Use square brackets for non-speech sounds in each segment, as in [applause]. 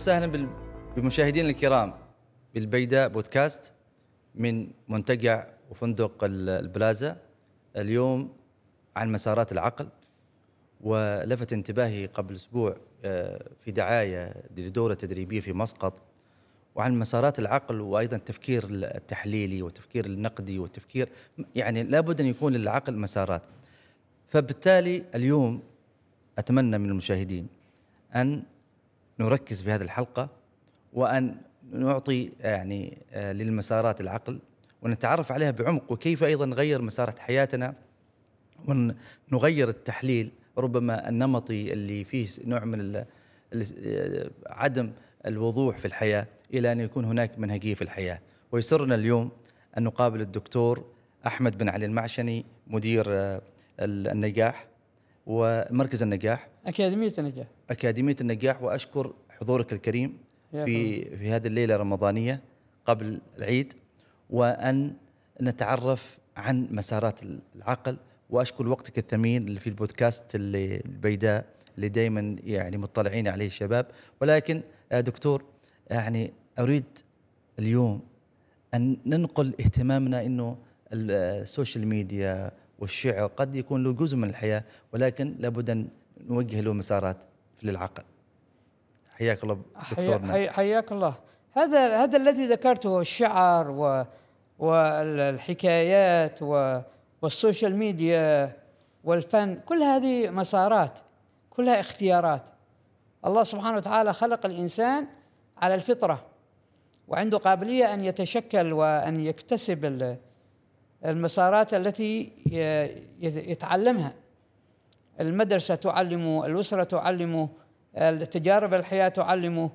وسهلا بمشاهدينا الكرام بالبيداء بودكاست من منتجع وفندق البلازا اليوم عن مسارات العقل ولفت انتباهي قبل اسبوع آه، في دعايه لدوره تدريبيه في مسقط وعن مسارات العقل وايضا التفكير التحليلي والتفكير النقدي والتفكير يعني لابد ان يكون للعقل مسارات فبالتالي اليوم اتمنى من المشاهدين ان نركز في هذه الحلقة وأن نعطي يعني آه، للمسارات العقل ونتعرف عليها بعمق وكيف أيضا نغير مسارات حياتنا ونغير التحليل ربما النمطي اللي فيه نوع من آه، عدم الوضوح في الحياة إلى أن يكون هناك منهجية في الحياة ويسرنا اليوم أن نقابل الدكتور أحمد بن علي المعشني مدير آه، النجاح ومركز النجاح أكاديمية النجاح اكاديميه النجاح واشكر حضورك الكريم في في هذه الليله الرمضانيه قبل العيد وان نتعرف عن مسارات العقل واشكر وقتك الثمين اللي في البودكاست اللي البيداء اللي دائما يعني مطلعين عليه الشباب ولكن دكتور يعني اريد اليوم ان ننقل اهتمامنا انه السوشيال ميديا والشعر قد يكون له جزء من الحياه ولكن لابد ان نوجه له مسارات للعقل حياك الله دكتورنا نعم. حياك الله هذا هذا الذي ذكرته الشعر و والحكايات والسوشيال ميديا والفن كل هذه مسارات كلها اختيارات الله سبحانه وتعالى خلق الانسان على الفطره وعنده قابليه ان يتشكل وان يكتسب المسارات التي يتعلمها المدرسة تعلمه الأسرة تعلمه التجارب الحياة تعلمه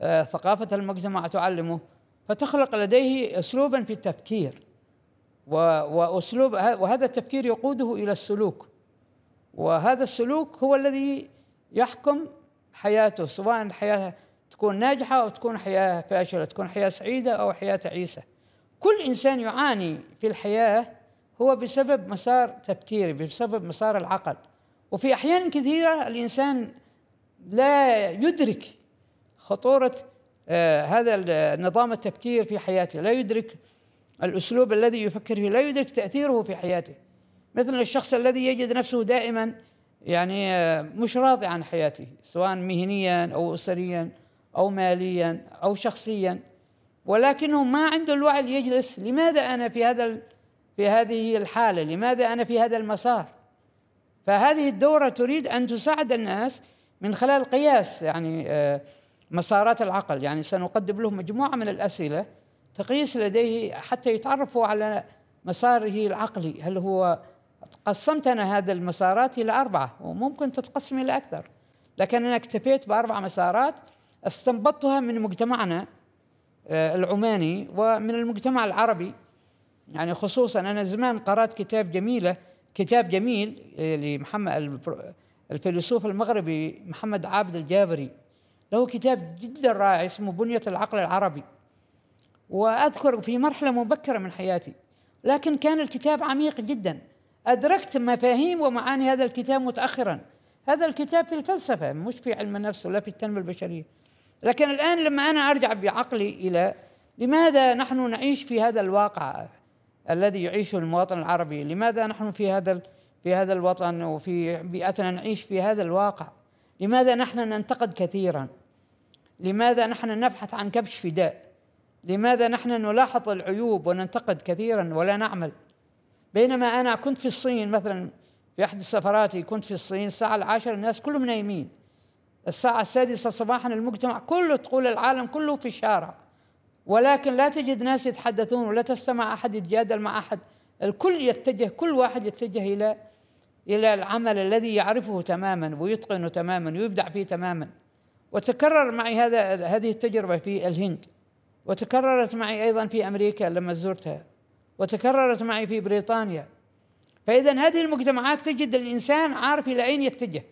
آه، ثقافة المجتمع تعلمه فتخلق لديه أسلوبا في التفكير وأسلوب وهذا التفكير يقوده إلى السلوك وهذا السلوك هو الذي يحكم حياته سواء حياة تكون ناجحة أو تكون حياة فاشلة تكون حياة سعيدة أو حياة تعيسة كل إنسان يعاني في الحياة هو بسبب مسار تفكيري بسبب مسار العقل وفي أحيان كثيرة الإنسان لا يدرك خطورة آه، هذا النظام التفكير في حياته لا يدرك الأسلوب الذي يفكر فيه لا يدرك تأثيره في حياته مثلا الشخص الذي يجد نفسه دائما يعني آه، مش راضي عن حياته سواء مهنيا أو أسريا أو ماليا أو شخصيا ولكنه ما عنده الوعي يجلس لماذا أنا في هذا في هذه الحالة لماذا أنا في هذا المسار فهذه الدورة تريد أن تساعد الناس من خلال قياس يعني آه، مسارات العقل يعني سنقدم لهم مجموعة من الأسئلة تقيس لديه حتى يتعرفوا على مساره العقلي هل هو قسمت أنا هذا المسارات إلى أربعة وممكن تتقسم إلى أكثر لكن أنا اكتفيت بأربع مسارات استنبطتها من مجتمعنا آه، العماني ومن المجتمع العربي يعني خصوصا أنا زمان قرأت كتاب جميلة كتاب جميل آه، لمحمد الفيلسوف المغربي محمد عابد الجابري له كتاب جدا رائع اسمه بنية العقل العربي وأذكر في مرحلة مبكرة من حياتي لكن كان الكتاب عميق جدا أدركت مفاهيم ومعاني هذا الكتاب متأخرا هذا الكتاب في الفلسفة مش في علم النفس ولا في التنمية البشرية لكن الآن لما أنا أرجع بعقلي إلى لماذا نحن نعيش في هذا الواقع الذي يعيشه المواطن العربي لماذا نحن في هذا في هذا الوطن وفي بيئتنا نعيش في هذا الواقع لماذا نحن ننتقد كثيرا لماذا نحن نبحث عن كبش فداء لماذا نحن نلاحظ العيوب وننتقد كثيرا ولا نعمل بينما أنا كنت في الصين مثلا في أحد سفراتي كنت في الصين الساعة العاشرة الناس كلهم نايمين الساعة السادسة صباحا المجتمع كله تقول العالم كله في الشارع ولكن لا تجد ناس يتحدثون ولا تستمع احد يتجادل مع احد الكل يتجه كل واحد يتجه الى الى العمل الذي يعرفه تماما ويتقنه تماما ويبدع فيه تماما وتكرر معي هذا هذه التجربه في الهند وتكررت معي ايضا في امريكا لما زرتها وتكررت معي في بريطانيا فاذا هذه المجتمعات تجد الانسان عارف الى اين يتجه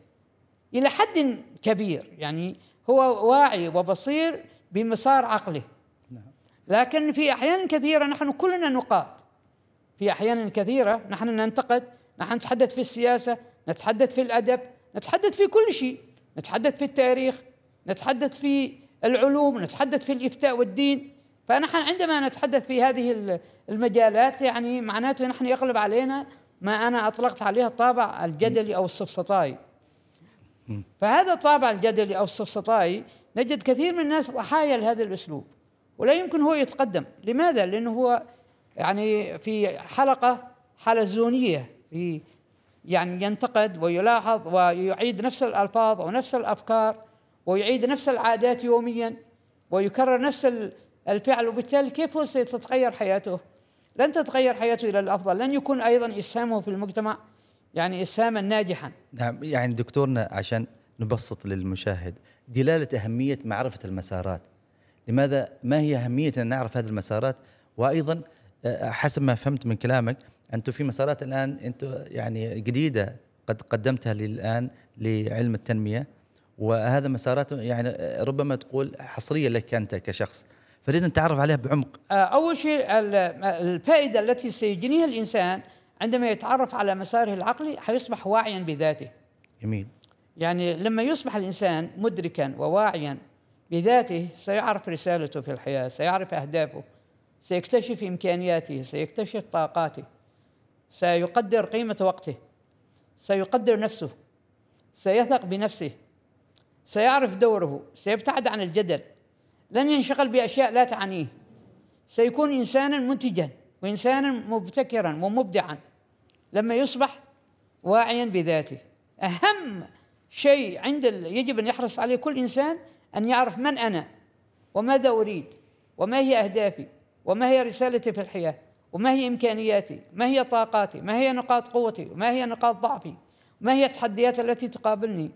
الى حد كبير يعني هو واعي وبصير بمسار عقله لكن في أحيان كثيرة نحن كلنا نقاد في أحيان كثيرة نحن ننتقد نحن نتحدث في السياسة نتحدث في الأدب نتحدث في كل شيء نتحدث في التاريخ نتحدث في العلوم نتحدث في الإفتاء والدين فنحن عندما نتحدث في هذه المجالات يعني معناته نحن يغلب علينا ما أنا أطلقت عليها الطابع الجدلي أو السفسطائي فهذا الطابع الجدلي أو السفسطائي نجد كثير من الناس ضحايا لهذا الأسلوب ولا يمكن هو يتقدم لماذا لانه هو يعني في حلقه حلزونيه في يعني ينتقد ويلاحظ ويعيد نفس الالفاظ ونفس الافكار ويعيد نفس العادات يوميا ويكرر نفس الفعل وبالتالي كيف هو ستتغير حياته؟ لن تتغير حياته الى الافضل، لن يكون ايضا اسهامه في المجتمع يعني اسهاما ناجحا. نعم يعني دكتورنا عشان نبسط للمشاهد دلاله اهميه معرفه المسارات لماذا ما هي أهمية أن نعرف هذه المسارات وأيضا آه، حسب ما فهمت من كلامك أنتم في مسارات الآن أنتم يعني جديدة قد قدمتها للآن لعلم التنمية وهذا مسارات يعني آه، ربما تقول حصرية لك أنت كشخص فريد أن تعرف عليها بعمق آه، أول شيء الفائدة التي سيجنيها الإنسان عندما يتعرف على مساره العقلي حيصبح واعيا بذاته جميل يعني لما يصبح الإنسان مدركا وواعيا بذاته سيعرف رسالته في الحياة سيعرف أهدافه سيكتشف إمكانياته سيكتشف طاقاته سيقدر قيمة وقته سيقدر نفسه سيثق بنفسه سيعرف دوره سيبتعد عن الجدل لن ينشغل بأشياء لا تعنيه سيكون إنسانا منتجا وإنسانا مبتكرا ومبدعا لما يصبح واعيا بذاته أهم شيء عند يجب أن يحرص عليه كل إنسان أن يعرف من أنا وماذا أريد وما هي أهدافي وما هي رسالتي في الحياة وما هي إمكانياتي ما هي طاقاتي ما هي نقاط قوتي وما هي نقاط ضعفي ما هي التحديات التي تقابلني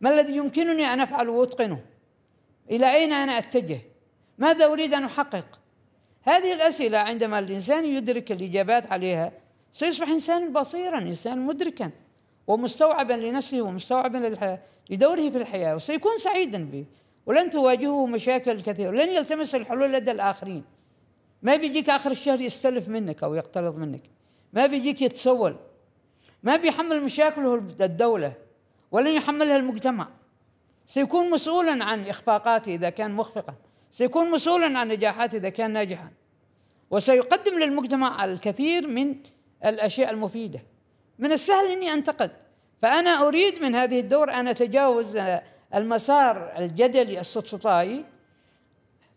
ما الذي يمكنني أن أفعل وأتقنه إلى أين أنا أتجه ماذا أريد أن أحقق هذه الأسئلة عندما الإنسان يدرك الإجابات عليها سيصبح إنسانا بصيرا إنسانا مدركا ومستوعبا لنفسه ومستوعبا لدوره في الحياة وسيكون سعيدا به ولن تواجهه مشاكل كثيرة ولن يلتمس الحلول لدى الآخرين ما بيجيك آخر الشهر يستلف منك أو يقترض منك ما بيجيك يتسول ما بيحمل مشاكله الدولة ولن يحملها المجتمع سيكون مسؤولا عن إخفاقاته إذا كان مخفقا سيكون مسؤولا عن نجاحاته إذا كان ناجحا وسيقدم للمجتمع الكثير من الأشياء المفيدة من السهل أني أنتقد فأنا أريد من هذه الدور أن أتجاوز المسار الجدلي السفسطائي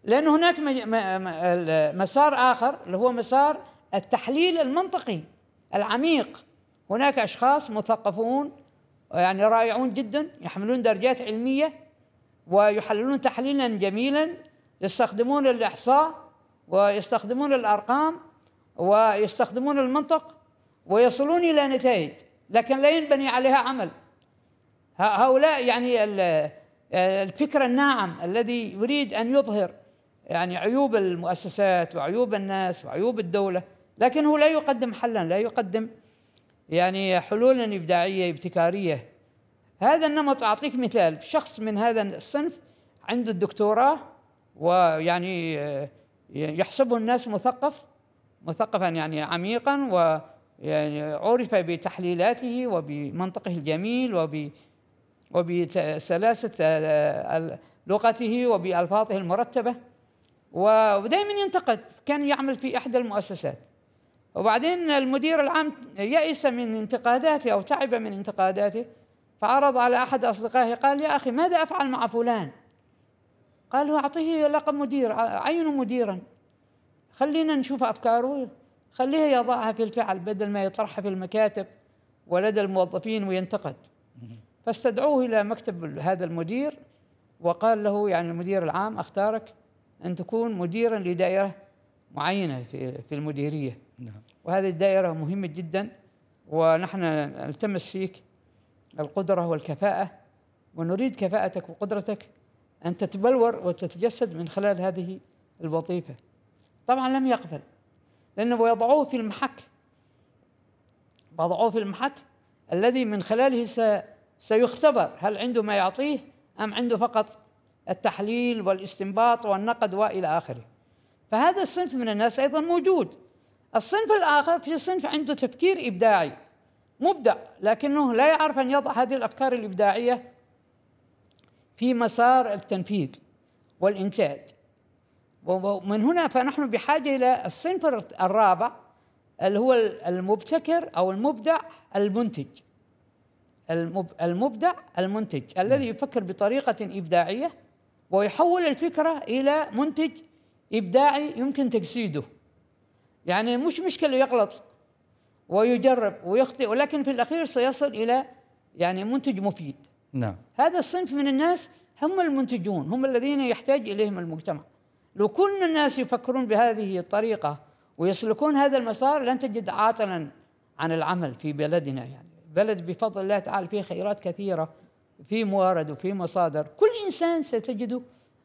لأن هناك مسار آخر اللي هو مسار التحليل المنطقي العميق هناك أشخاص مثقفون يعني رائعون جدا يحملون درجات علمية ويحللون تحليلا جميلا يستخدمون الإحصاء ويستخدمون الأرقام ويستخدمون المنطق ويصلون إلى نتائج لكن لا ينبني عليها عمل هؤلاء يعني الفكر الناعم الذي يريد ان يظهر يعني عيوب المؤسسات وعيوب الناس وعيوب الدوله لكنه لا يقدم حلا لا يقدم يعني حلولا ابداعيه ابتكاريه هذا النمط اعطيك مثال شخص من هذا الصنف عنده الدكتوراه ويعني آه، يحسبه الناس مثقف مثقفا يعني عميقا و يعني عرف بتحليلاته وبمنطقه الجميل وب وبسلاسة آه، لغته وبألفاظه المرتبة ودائما ينتقد كان يعمل في إحدى المؤسسات وبعدين المدير العام يئس من انتقاداته أو تعب من انتقاداته فعرض على أحد أصدقائه قال يا أخي ماذا أفعل مع فلان قال له أعطيه لقب مدير عينه مديرا خلينا نشوف أفكاره خليه يضعها في الفعل بدل ما يطرحها في المكاتب ولدى الموظفين وينتقد فاستدعوه إلى مكتب هذا المدير وقال له يعني المدير العام اختارك أن تكون مديرا لدائرة معينة في في المديرية نعم. وهذه الدائرة مهمة جدا ونحن نلتمس فيك القدرة والكفاءة ونريد كفاءتك وقدرتك أن تتبلور وتتجسد من خلال هذه الوظيفة طبعا لم يقبل لأنه وضعوه في المحك وضعوه في المحك الذي من خلاله سيختبر هل عنده ما يعطيه أم عنده فقط التحليل والاستنباط والنقد والى اخره. فهذا الصنف من الناس ايضا موجود. الصنف الاخر في صنف عنده تفكير ابداعي مبدع لكنه لا يعرف ان يضع هذه الافكار الابداعيه في مسار التنفيذ والانتاج. ومن هنا فنحن بحاجه الى الصنف الرابع اللي هو المبتكر او المبدع المنتج. المبدع المنتج الذي نعم. يفكر بطريقة إبداعية ويحول الفكرة إلى منتج إبداعي يمكن تجسيده يعني مش مشكلة يغلط ويجرب ويخطئ ولكن في الأخير سيصل إلى يعني منتج مفيد نعم هذا الصنف من الناس هم المنتجون هم الذين يحتاج إليهم المجتمع لو كل الناس يفكرون بهذه الطريقة ويسلكون هذا المسار لن تجد عاطلا عن العمل في بلدنا يعني بلد بفضل الله تعالى فيه خيرات كثيرة في موارد وفي مصادر كل إنسان ستجده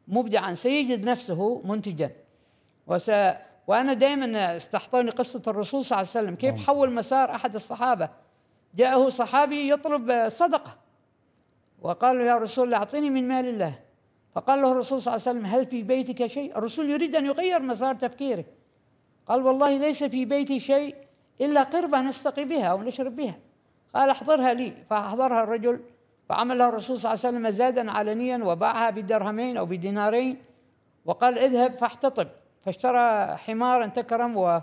مبدعا سيجد نفسه منتجا وس وأنا دائما استحضرني قصة الرسول صلى الله عليه وسلم كيف نعم. حول مسار أحد الصحابة جاءه صحابي يطلب صدقة وقال له يا رسول الله أعطني من مال الله فقال له الرسول صلى الله عليه وسلم هل في بيتك شيء الرسول يريد أن يغير مسار تفكيره قال والله ليس في بيتي شيء إلا قربة نستقي بها أو نشرب بها قال احضرها لي فأحضرها الرجل فعملها الرسول صلى الله عليه وسلم زادا علنيا وباعها بدرهمين أو بدينارين وقال اذهب فاحتطب فاشترى حمارا تكرم و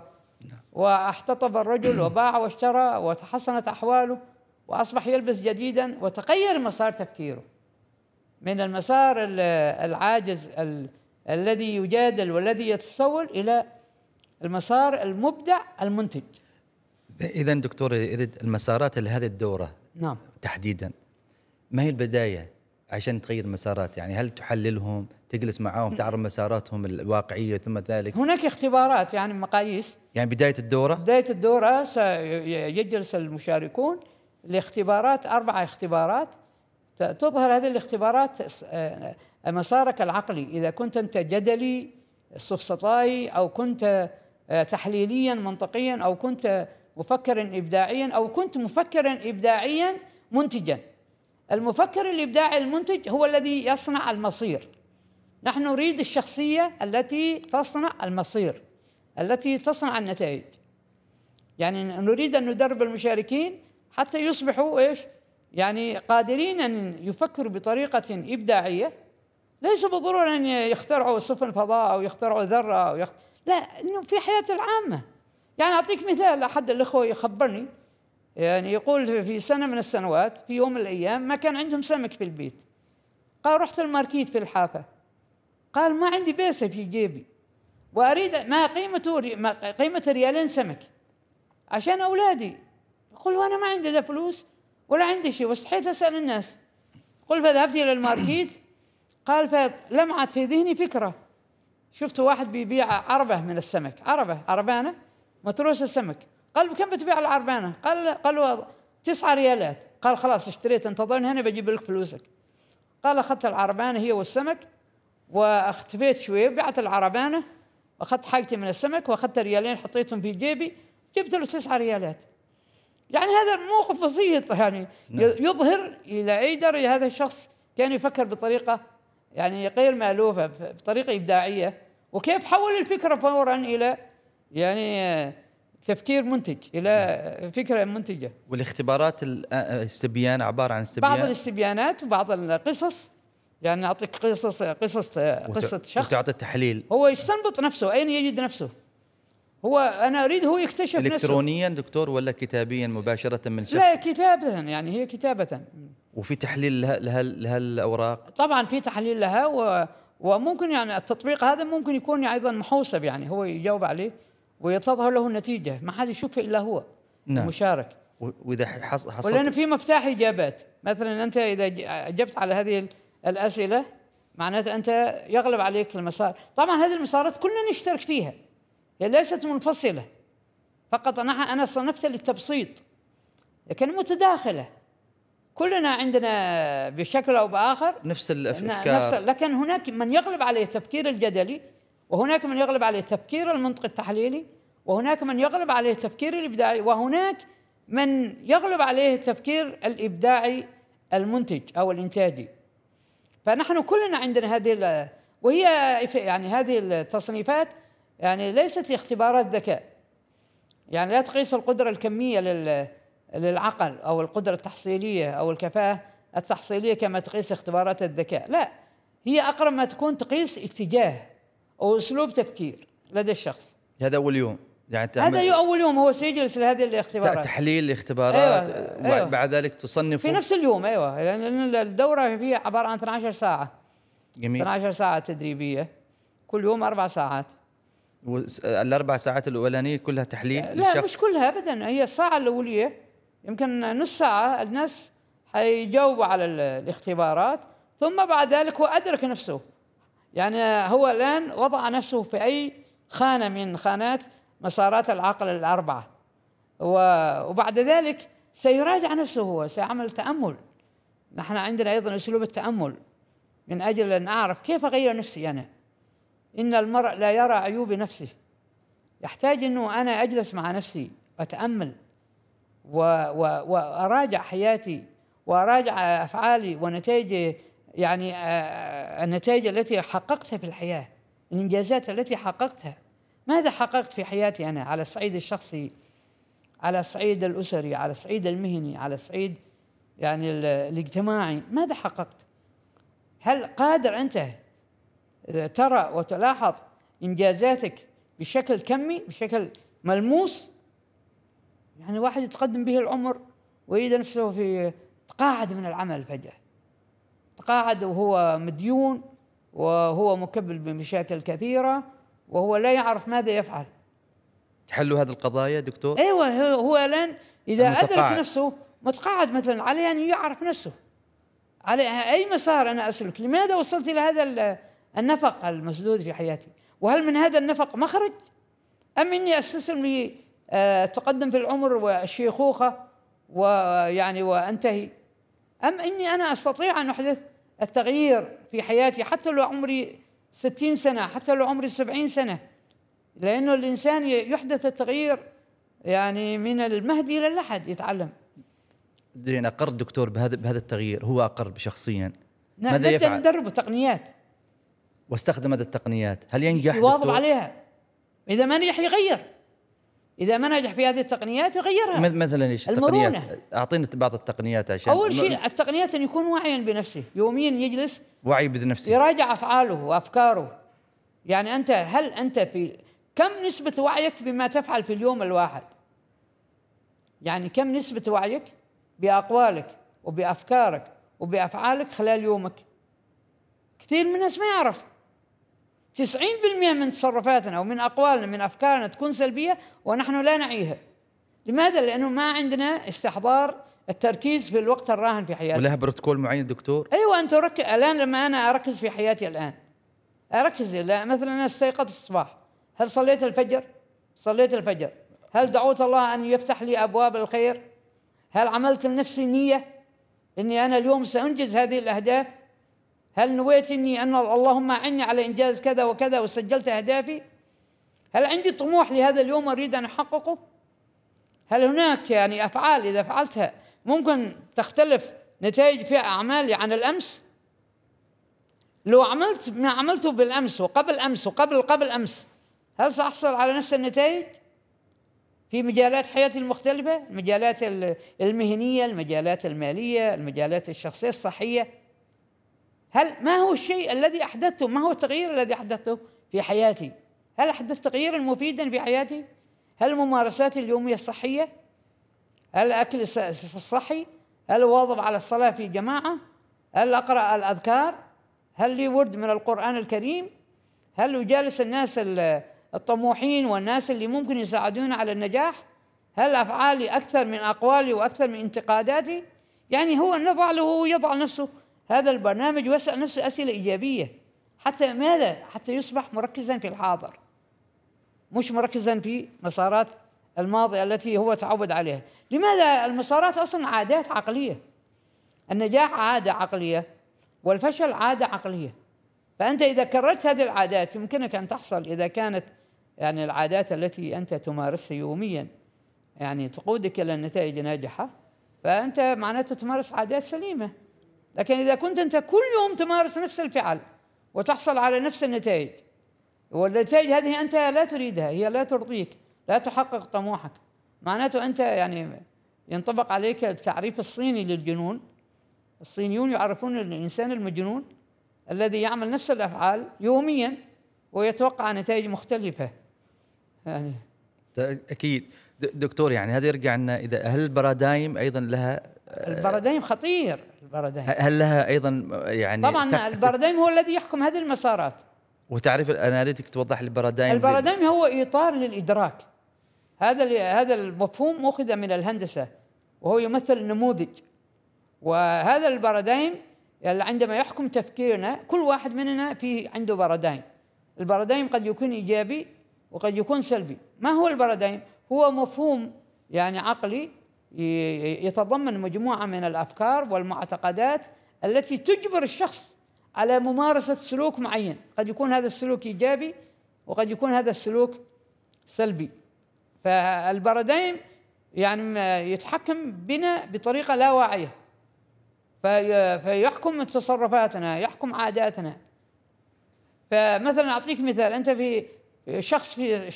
واحتطب الرجل [clears throat] وباع واشترى وتحسنت أحواله وأصبح يلبس جديدا وتغير مسار تفكيره من المسار العاجز ال الذي يجادل والذي يتسول إلى المسار المبدع المنتج اذا دكتور يريد المسارات لهذه الدوره نعم تحديدا ما هي البدايه عشان تغير مسارات يعني هل تحللهم تجلس معاهم تعرف مساراتهم الواقعيه ثم ذلك هناك اختبارات يعني مقاييس يعني بدايه الدوره بدايه الدوره سيجلس المشاركون لاختبارات اربع اختبارات تظهر هذه الاختبارات آه، مسارك العقلي اذا كنت انت جدلي استفسطائي او كنت آه، تحليليا منطقيا او كنت مفكرا ابداعيا او كنت مفكرا ابداعيا منتجا المفكر الابداعي المنتج هو الذي يصنع المصير نحن نريد الشخصيه التي تصنع المصير التي تصنع النتائج يعني نريد ان ندرب المشاركين حتى يصبحوا ايش يعني قادرين ان يفكروا بطريقه ابداعيه ليس بالضروره ان يخترعوا سفن فضاء او يخترعوا ذره او يخ... لا انه في حياه العامه يعني أعطيك مثال أحد الأخوة يخبرني يعني يقول في سنة من السنوات في يوم من الأيام ما كان عندهم سمك في البيت قال رحت الماركيت في الحافة قال ما عندي بيسة في جيبي وأريد ما قيمته ما قيمة ريالين سمك عشان أولادي يقول وأنا ما عندي لا فلوس ولا عندي شيء واستحيت أسأل الناس قل فذهبت إلى الماركيت قال فلمعت في ذهني فكرة شفت واحد بيبيع عربة من السمك عربة عربانة متروس السمك قال بكم بتبيع العربانه قال قالوا تسعة ريالات قال خلاص اشتريت انتظرني هنا بجيب لك فلوسك قال اخذت العربانه هي والسمك واختفيت شويه بعت العربانه واخذت حاجتي من السمك واخذت ريالين حطيتهم في جيبي جبت له تسعة ريالات يعني هذا موقف بسيط يعني نعم. يظهر الى اي درجه هذا الشخص كان يفكر بطريقه يعني غير مالوفه بطريقه ابداعيه وكيف حول الفكره فورا الى يعني تفكير منتج الى نعم. فكره منتجه والاختبارات الاستبيان آه، آه، عباره عن استبيان بعض الاستبيانات وبعض القصص يعني اعطيك قصص قصص آه، قصه شخص وتعطي التحليل هو يستنبط نفسه اين يجد نفسه هو انا اريد هو يكتشف إلكترونياً نفسه الكترونيا دكتور ولا كتابيا مباشره من شخص لا كتابه يعني هي كتابه وفي تحليل لها لها, لها الاوراق طبعا في تحليل لها و... وممكن يعني التطبيق هذا ممكن يكون ايضا محوسب يعني هو يجاوب عليه ويتظهر له النتيجه ما حد يشوف الا هو نعم. المشارك واذا حصلت ولأن في مفتاح اجابات مثلا انت اذا اجبت على هذه الاسئله معناته انت يغلب عليك المسار طبعا هذه المسارات كلنا نشترك فيها هي ليست منفصله فقط انا انا صنفتها للتبسيط لكن متداخله كلنا عندنا بشكل او باخر نفس الافكار نفس لكن هناك من يغلب عليه التفكير الجدلي وهناك من يغلب عليه تفكير المنطق التحليلي وهناك من يغلب عليه التفكير الابداعي وهناك من يغلب عليه التفكير الابداعي المنتج او الانتاجي فنحن كلنا عندنا هذه وهي يعني هذه التصنيفات يعني ليست اختبارات ذكاء يعني لا تقيس القدره الكميه للعقل او القدره التحصيليه او الكفاءه التحصيليه كما تقيس اختبارات الذكاء لا هي اقرب ما تكون تقيس اتجاه واسلوب تفكير لدى الشخص هذا اول يوم يعني هذا يو اول يوم هو سيجلس لهذه الاختبارات تحليل الاختبارات أيوة. أيوة. بعد ذلك تصنف في نفس اليوم ايوه لان الدوره فيها عباره عن 12 ساعه جميل 12 ساعه تدريبيه كل يوم اربع ساعات الاربع ساعات الاولانيه كلها تحليل لا للشخص. مش كلها ابدا هي الساعه الاوليه يمكن نص ساعه الناس حيجاوبوا على الاختبارات ثم بعد ذلك هو ادرك نفسه يعني هو الآن وضع نفسه في أي خانة من خانات مسارات العقل الأربعة وبعد ذلك سيراجع نفسه هو سيعمل تأمل نحن عندنا أيضا أسلوب التأمل من أجل أن أعرف كيف أغير نفسي أنا إن المرء لا يرى عيوب نفسه يحتاج أنه أنا أجلس مع نفسي وأتأمل وأراجع حياتي وأراجع أفعالي ونتائجي يعني آه، آه، النتائج التي حققتها في الحياة الإنجازات التي حققتها ماذا حققت في حياتي أنا على الصعيد الشخصي على الصعيد الأسري على الصعيد المهني على الصعيد يعني الاجتماعي ماذا حققت هل قادر أنت آه، ترى وتلاحظ إنجازاتك بشكل كمي بشكل ملموس يعني واحد يتقدم به العمر ويجد نفسه في تقاعد من العمل فجأة قاعد وهو مديون وهو مكبل بمشاكل كثيرة وهو لا يعرف ماذا يفعل تحلوا هذه القضايا دكتور؟ ايوه هو الان اذا المتقاعد. ادرك نفسه متقاعد مثلا عليه ان يعرف نفسه على اي مسار انا اسلك؟ لماذا وصلت الى هذا النفق المسدود في حياتي؟ وهل من هذا النفق مخرج؟ ام اني استسلم لتقدم آه، في العمر والشيخوخه ويعني وانتهي؟ ام اني انا استطيع ان احدث التغيير في حياتي حتى لو عمري ستين سنة حتى لو عمري سبعين سنة لأنه الإنسان يحدث التغيير يعني من المهد إلى اللحد يتعلم زين أقر الدكتور بهذا بهذا التغيير هو أقر شخصيا نعم ماذا يفعل؟ ندربه تقنيات واستخدم هذه التقنيات هل ينجح يواظب عليها إذا ما نجح يغير اذا ما نجح في هذه التقنيات يغيرها مثلا ايش المرونة التقنيات اعطينا بعض التقنيات عشان اول شيء التقنيات ان يكون واعيا بنفسه يوميا يجلس وعي بنفسه يراجع افعاله وافكاره يعني انت هل انت في كم نسبة وعيك بما تفعل في اليوم الواحد يعني كم نسبة وعيك باقوالك وبافكارك وبافعالك خلال يومك كثير من الناس ما يعرف 90% من تصرفاتنا ومن أقوالنا من أفكارنا تكون سلبية ونحن لا نعيها لماذا؟ لأنه ما عندنا استحضار التركيز في الوقت الراهن في حياتنا ولها بروتوكول معين دكتور؟ أيوة أنت ركز الآن لما أنا أركز في حياتي الآن أركز مثلا أنا استيقظت الصباح هل صليت الفجر؟ صليت الفجر هل دعوت الله أن يفتح لي أبواب الخير؟ هل عملت لنفسي نية أني أنا اليوم سأنجز هذه الأهداف؟ هل نويت اني ان اللهم اعني على انجاز كذا وكذا وسجلت اهدافي هل عندي طموح لهذا اليوم اريد ان احققه هل هناك يعني افعال اذا فعلتها ممكن تختلف نتائج في اعمالي عن الامس لو عملت ما عملته بالامس وقبل امس وقبل قبل امس هل ساحصل على نفس النتائج في مجالات حياتي المختلفه المجالات المهنيه المجالات الماليه المجالات الشخصيه الصحيه هل ما هو الشيء الذي احدثته؟ ما هو التغيير الذي احدثته في حياتي؟ هل احدثت تغييرا مفيدا في حياتي؟ هل ممارساتي اليوميه الصحيه؟ هل الاكل الصحي؟ هل اواظب على الصلاه في جماعه؟ هل اقرا الاذكار؟ هل لي ورد من القران الكريم؟ هل اجالس الناس الطموحين والناس اللي ممكن يساعدون على النجاح؟ هل افعالي اكثر من اقوالي واكثر من انتقاداتي؟ يعني هو نضع له يضع نفسه هذا البرنامج ويسأل نفسه أسئلة إيجابية حتى ماذا؟ حتى يصبح مركزا في الحاضر مش مركزا في مسارات الماضي التي هو تعود عليها لماذا المسارات أصلا عادات عقلية النجاح عادة عقلية والفشل عادة عقلية فأنت إذا كررت هذه العادات يمكنك أن تحصل إذا كانت يعني العادات التي أنت تمارسها يوميا يعني تقودك إلى نتائج ناجحة فأنت معناته تمارس عادات سليمة لكن إذا كنت أنت كل يوم تمارس نفس الفعل وتحصل على نفس النتائج والنتائج هذه أنت لا تريدها هي لا ترضيك لا تحقق طموحك معناته أنت يعني ينطبق عليك التعريف الصيني للجنون الصينيون يعرفون الإنسان المجنون الذي يعمل نفس الأفعال يوميا ويتوقع نتائج مختلفة يعني أكيد دكتور يعني هذا يرجع لنا إذا هل البرادايم أيضا لها البرادايم خطير البرادايم هل لها ايضا يعني طبعا البرادايم هو الذي يحكم هذه المسارات وتعريف الاناليتيك توضح البرادايم البرادايم هو اطار للادراك هذا هذا المفهوم اخذ من الهندسه وهو يمثل نموذج وهذا البرادايم يعني عندما يحكم تفكيرنا كل واحد مننا في عنده بارادايم البارادايم قد يكون ايجابي وقد يكون سلبي ما هو البارادايم هو مفهوم يعني عقلي يتضمن مجموعه من الافكار والمعتقدات التي تجبر الشخص على ممارسه سلوك معين، قد يكون هذا السلوك ايجابي وقد يكون هذا السلوك سلبي. فالبرادايم يعني يتحكم بنا بطريقه لا واعيه. فيحكم تصرفاتنا، يحكم عاداتنا. فمثلا اعطيك مثال انت في شخص في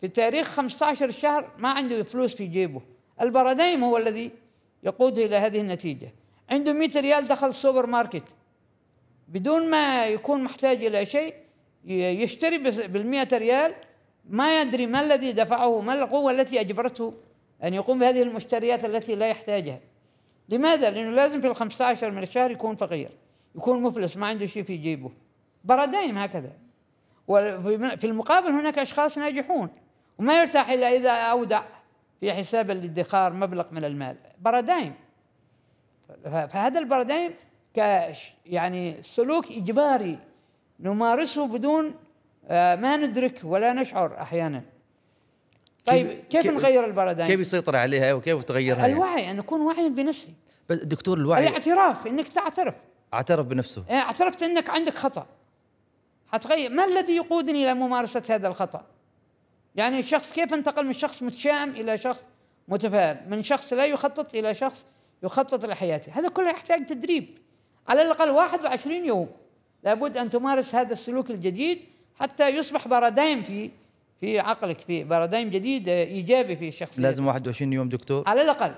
في تاريخ 15 شهر ما عنده فلوس في جيبه البارادايم هو الذي يقوده الى هذه النتيجه عنده 100 ريال دخل السوبر ماركت بدون ما يكون محتاج الى شيء يشتري بال100 ريال ما يدري ما الذي دفعه ما القوه التي اجبرته ان يقوم بهذه المشتريات التي لا يحتاجها لماذا لانه لازم في ال15 من الشهر يكون فقير يكون مفلس ما عنده شيء في جيبه بارادايم هكذا وفي المقابل هناك اشخاص ناجحون وما يرتاح الا اذا اودع في حساب الادخار مبلغ من المال بارادايم فهذا البارادايم ك يعني سلوك اجباري نمارسه بدون آه، ما ندرك ولا نشعر احيانا طيب كيف, كيف نغير البارادايم؟ كيف يسيطر عليها وكيف تغيرها؟ الوعي يعني؟ ان اكون واعيا بنفسي بس دكتور الوعي الاعتراف انك تعترف اعترف بنفسه إيه، اعترفت انك عندك خطا حتغير ما الذي يقودني الى ممارسه هذا الخطا؟ يعني الشخص كيف انتقل من شخص متشائم الى شخص متفائل من شخص لا يخطط الى شخص يخطط لحياته هذا كله يحتاج تدريب على الاقل 21 يوم لابد ان تمارس هذا السلوك الجديد حتى يصبح بارادايم في في عقلك في بارادايم جديد ايجابي في الشخصيه لازم 21 يوم دكتور على الاقل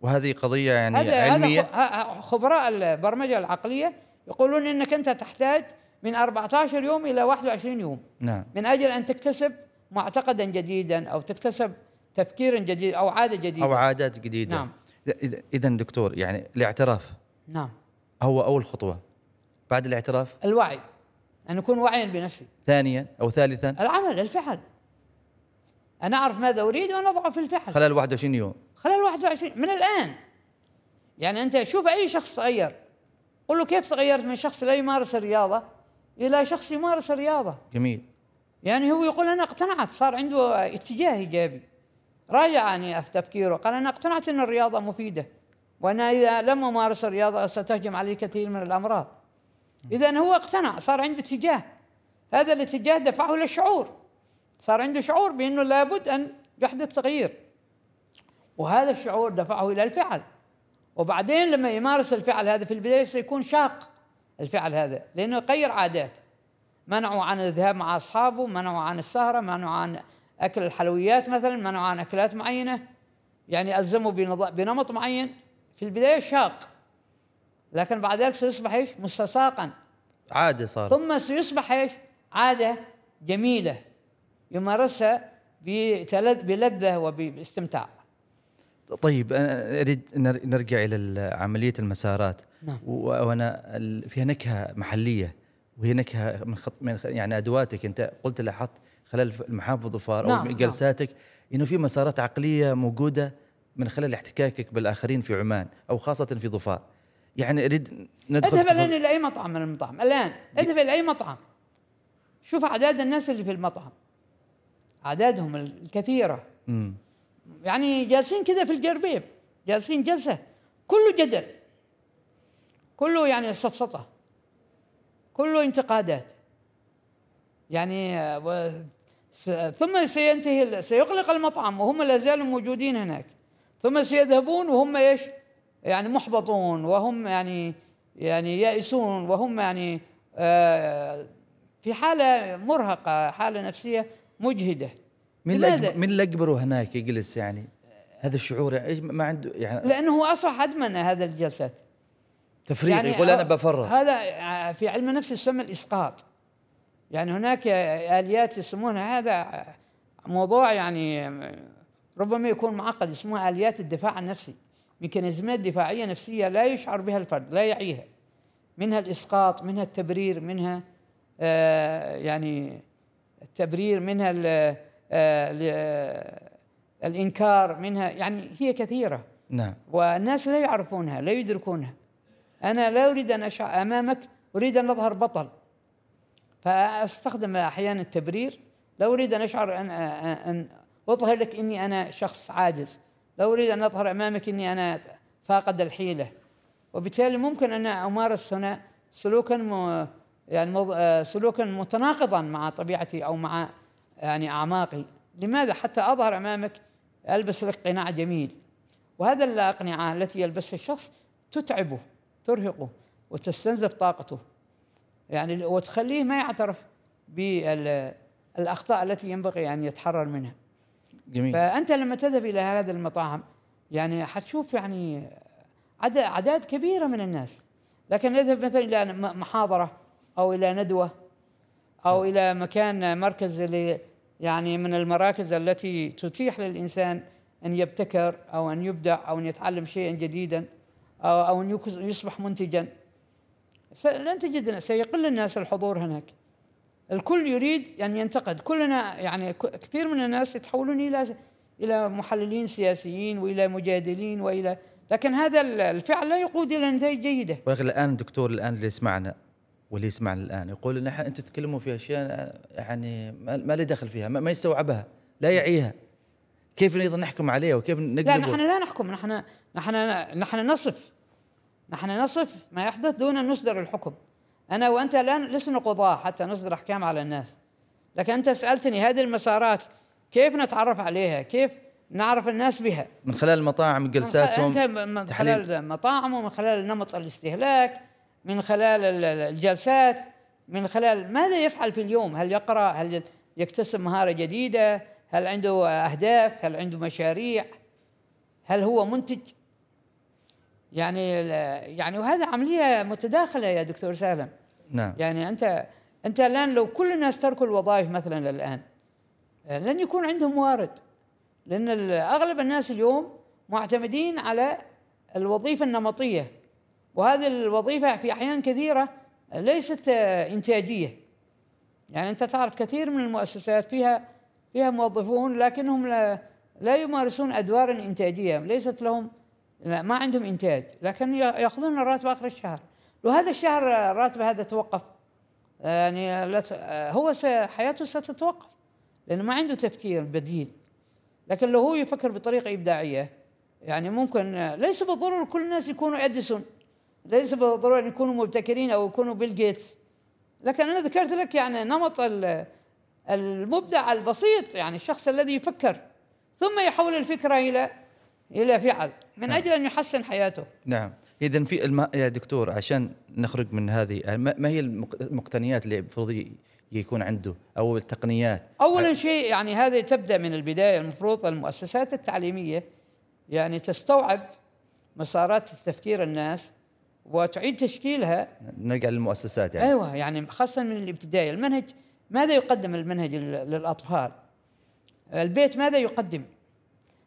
وهذه قضيه يعني هذا علميه هذا خبراء البرمجه العقليه يقولون انك انت تحتاج من 14 يوم الى 21 يوم نعم من اجل ان تكتسب معتقدا جديدا او تكتسب تفكيرا جديد او عاده جديده او عادات جديده نعم اذا دكتور يعني الاعتراف نعم هو اول خطوه بعد الاعتراف الوعي ان اكون واعيا بنفسي ثانيا او ثالثا العمل الفعل انا اعرف ماذا اريد وانا اضعه في الفعل خلال 21 يوم خلال 21 من الان يعني انت شوف اي شخص تغير قل له كيف تغيرت من شخص لا يمارس الرياضه الى شخص يمارس الرياضه جميل يعني هو يقول أنا اقتنعت صار عنده اتجاه إيجابي راجعني في تفكيره قال أنا اقتنعت أن الرياضة مفيدة وانا إذا لم أمارس الرياضة ستهجم علي كثير من الأمراض إذا هو اقتنع صار عنده اتجاه هذا الاتجاه دفعه للشعور صار عنده شعور بأنه لابد أن يحدث تغيير وهذا الشعور دفعه إلى الفعل وبعدين لما يمارس الفعل هذا في البداية سيكون شاق الفعل هذا لأنه يغير عاداته منعوا عن الذهاب مع أصحابه منعوا عن السهرة منعوا عن أكل الحلويات مثلا منعوا عن أكلات معينة يعني ألزموا بنمط معين في البداية شاق لكن بعد ذلك سيصبح ايش؟ مستساقا عادة صار ثم سيصبح ايش؟ عادة جميلة يمارسها بلذة وباستمتاع طيب انا اريد نرجع الى عمليه المسارات نعم. وانا فيها نكهه محليه وهي نكهه من, خط من يعني ادواتك انت قلت لاحظت خلال المحافظ ظفار نعم او نعم, نعم. جلساتك نعم. انه في مسارات عقليه موجوده من خلال احتكاكك بالاخرين في عمان او خاصه في ظفار يعني اريد ندخل اذهب الان الى اي مطعم من المطاعم الان اذهب الى اي مطعم شوف اعداد الناس اللي في المطعم اعدادهم الكثيره مم. يعني جالسين كذا في الجربيب جالسين جلسه كله جدل كله يعني سفسطه كله انتقادات يعني ثم سينتهي سيغلق المطعم وهم لا زالوا موجودين هناك ثم سيذهبون وهم ايش؟ يعني محبطون وهم يعني يعني يائسون وهم يعني آه، في حاله مرهقه حاله نفسيه مجهده من اللي من اللي اجبره هناك يجلس يعني هذا الشعور ما عنده يعني لانه اصبح ادمن هذا الجلسات تفريغ يعني يقول انا بفرغ هذا آه، في علم النفس يسمى الاسقاط يعني هناك اليات يسمونها هذا موضوع يعني آه، ربما يكون معقد اسمها اليات الدفاع النفسي ميكانيزمات دفاعيه نفسيه لا يشعر بها الفرد لا يعيها منها الاسقاط منها التبرير منها آه يعني التبرير منها آه،, آه الانكار منها يعني هي كثيره نعم والناس لا يعرفونها لا يدركونها أنا لا أريد أن أشع أمامك أريد أن أظهر بطل فأستخدم أحيانا التبرير لا أريد أن أشعر أن أن أظهر لك إني أنا شخص عاجز لا أريد أن أظهر أمامك إني أنا فاقد الحيلة وبالتالي ممكن أن أمارس هنا سلوكا م... يعني مض... سلوكا متناقضا مع طبيعتي أو مع يعني أعماقي لماذا حتى أظهر أمامك ألبس لك قناع جميل وهذا الأقنعة التي يلبسها الشخص تتعبه ترهقه وتستنزف طاقته يعني وتخليه ما يعترف بالاخطاء التي ينبغي ان يتحرر منها جميل فانت لما تذهب الى هذا المطاعم يعني حتشوف يعني اعداد كبيره من الناس لكن اذهب مثلا الى محاضره او الى ندوه او م. نعم. الى مكان مركز يعني من المراكز التي تتيح للانسان ان يبتكر او ان يبدع او ان يتعلم شيئا جديدا او ان يصبح منتجا لن تجد سيقل الناس الحضور هناك الكل يريد ان ينتقد كلنا يعني كثير من الناس يتحولون الى الى محللين سياسيين والى مجادلين والى لكن هذا الفعل لا يقود الى نتائج جيده. ولكن الان دكتور الان اللي يسمعنا واللي يسمعنا الان يقول ان انتم تتكلموا في اشياء يعني ما لي دخل فيها ما يستوعبها لا يعيها. كيف نقدر نحكم عليه وكيف نقدر لا نحن لا نحكم نحن نحن نحن نصف نحن نصف ما يحدث دون أن نصدر الحكم أنا وأنت الآن لسنا قضاة حتى نصدر أحكام على الناس لكن أنت سألتني هذه المسارات كيف نتعرف عليها كيف نعرف الناس بها من خلال مطاعم جلساتهم أنت من خلال مطاعم ومن خلال نمط الاستهلاك من خلال الجلسات من خلال ماذا يفعل في اليوم هل يقرأ هل يكتسب مهارة جديدة هل عنده أهداف هل عنده مشاريع هل هو منتج يعني يعني وهذا عمليه متداخله يا دكتور سالم نعم يعني انت انت الان لو كل الناس تركوا الوظائف مثلا الان لن يكون عندهم موارد لان اغلب الناس اليوم معتمدين على الوظيفه النمطيه وهذه الوظيفه في احيان كثيره ليست انتاجيه يعني انت تعرف كثير من المؤسسات فيها فيها موظفون لكنهم لا, لا يمارسون ادوار انتاجيه ليست لهم لا ما عندهم انتاج لكن ياخذون الراتب اخر الشهر لو هذا الشهر الراتب هذا توقف يعني هو حياته ستتوقف لانه ما عنده تفكير بديل لكن لو هو يفكر بطريقه ابداعيه يعني ممكن ليس بالضروره كل الناس يكونوا اديسون ليس بالضروره ان يكونوا مبتكرين او يكونوا بيل جيتس لكن انا ذكرت لك يعني نمط المبدع البسيط يعني الشخص الذي يفكر ثم يحول الفكره الى إلا فعل من نعم. أجل أن يحسن حياته نعم إذا في الم... يا دكتور عشان نخرج من هذه ما هي المقتنيات اللي المفروض يكون عنده أو التقنيات أولا شيء يعني هذه تبدأ من البداية المفروض المؤسسات التعليمية يعني تستوعب مسارات تفكير الناس وتعيد تشكيلها نرجع للمؤسسات يعني ايوه يعني خاصه من الابتدائي المنهج ماذا يقدم المنهج للاطفال البيت ماذا يقدم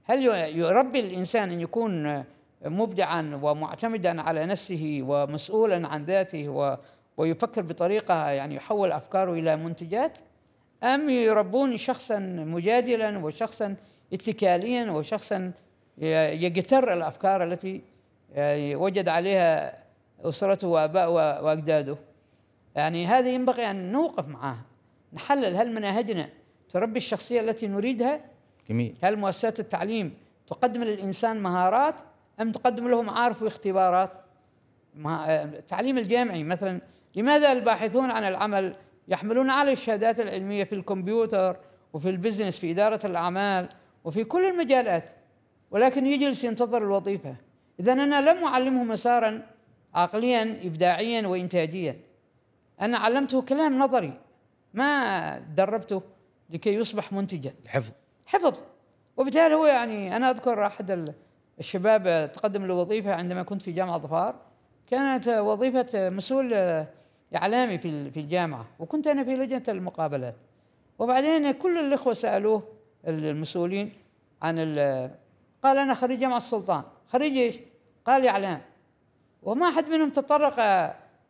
هل يربي الانسان ان يكون مبدعا ومعتمدا على نفسه ومسؤولا عن ذاته و ويفكر بطريقه يعني يحول افكاره الى منتجات ام يربون شخصا مجادلا وشخصا اتكاليا وشخصا يجتر الافكار التي آه، وجد عليها اسرته واباؤه واجداده يعني هذا ينبغي ان نوقف معها نحلل هل مناهجنا تربي الشخصيه التي نريدها جميل هل مؤسسات التعليم تقدم للإنسان مهارات أم تقدم له معارف واختبارات آه، التعليم الجامعي مثلا لماذا الباحثون عن العمل يحملون على الشهادات العلمية في الكمبيوتر وفي البزنس في إدارة الأعمال وفي كل المجالات ولكن يجلس ينتظر الوظيفة إذا أنا لم أعلمه مسارا عقليا إبداعيا وإنتاجيا أنا علمته كلام نظري ما دربته لكي يصبح منتجا الحفظ حفظ وبالتالي هو يعني انا اذكر احد الشباب تقدم لوظيفه عندما كنت في جامعه ظفار كانت وظيفه مسؤول اعلامي في في الجامعه وكنت انا في لجنه المقابلات وبعدين كل الاخوه سالوه المسؤولين عن قال انا خريج جامعه السلطان خريج ايش؟ قال اعلام وما حد منهم تطرق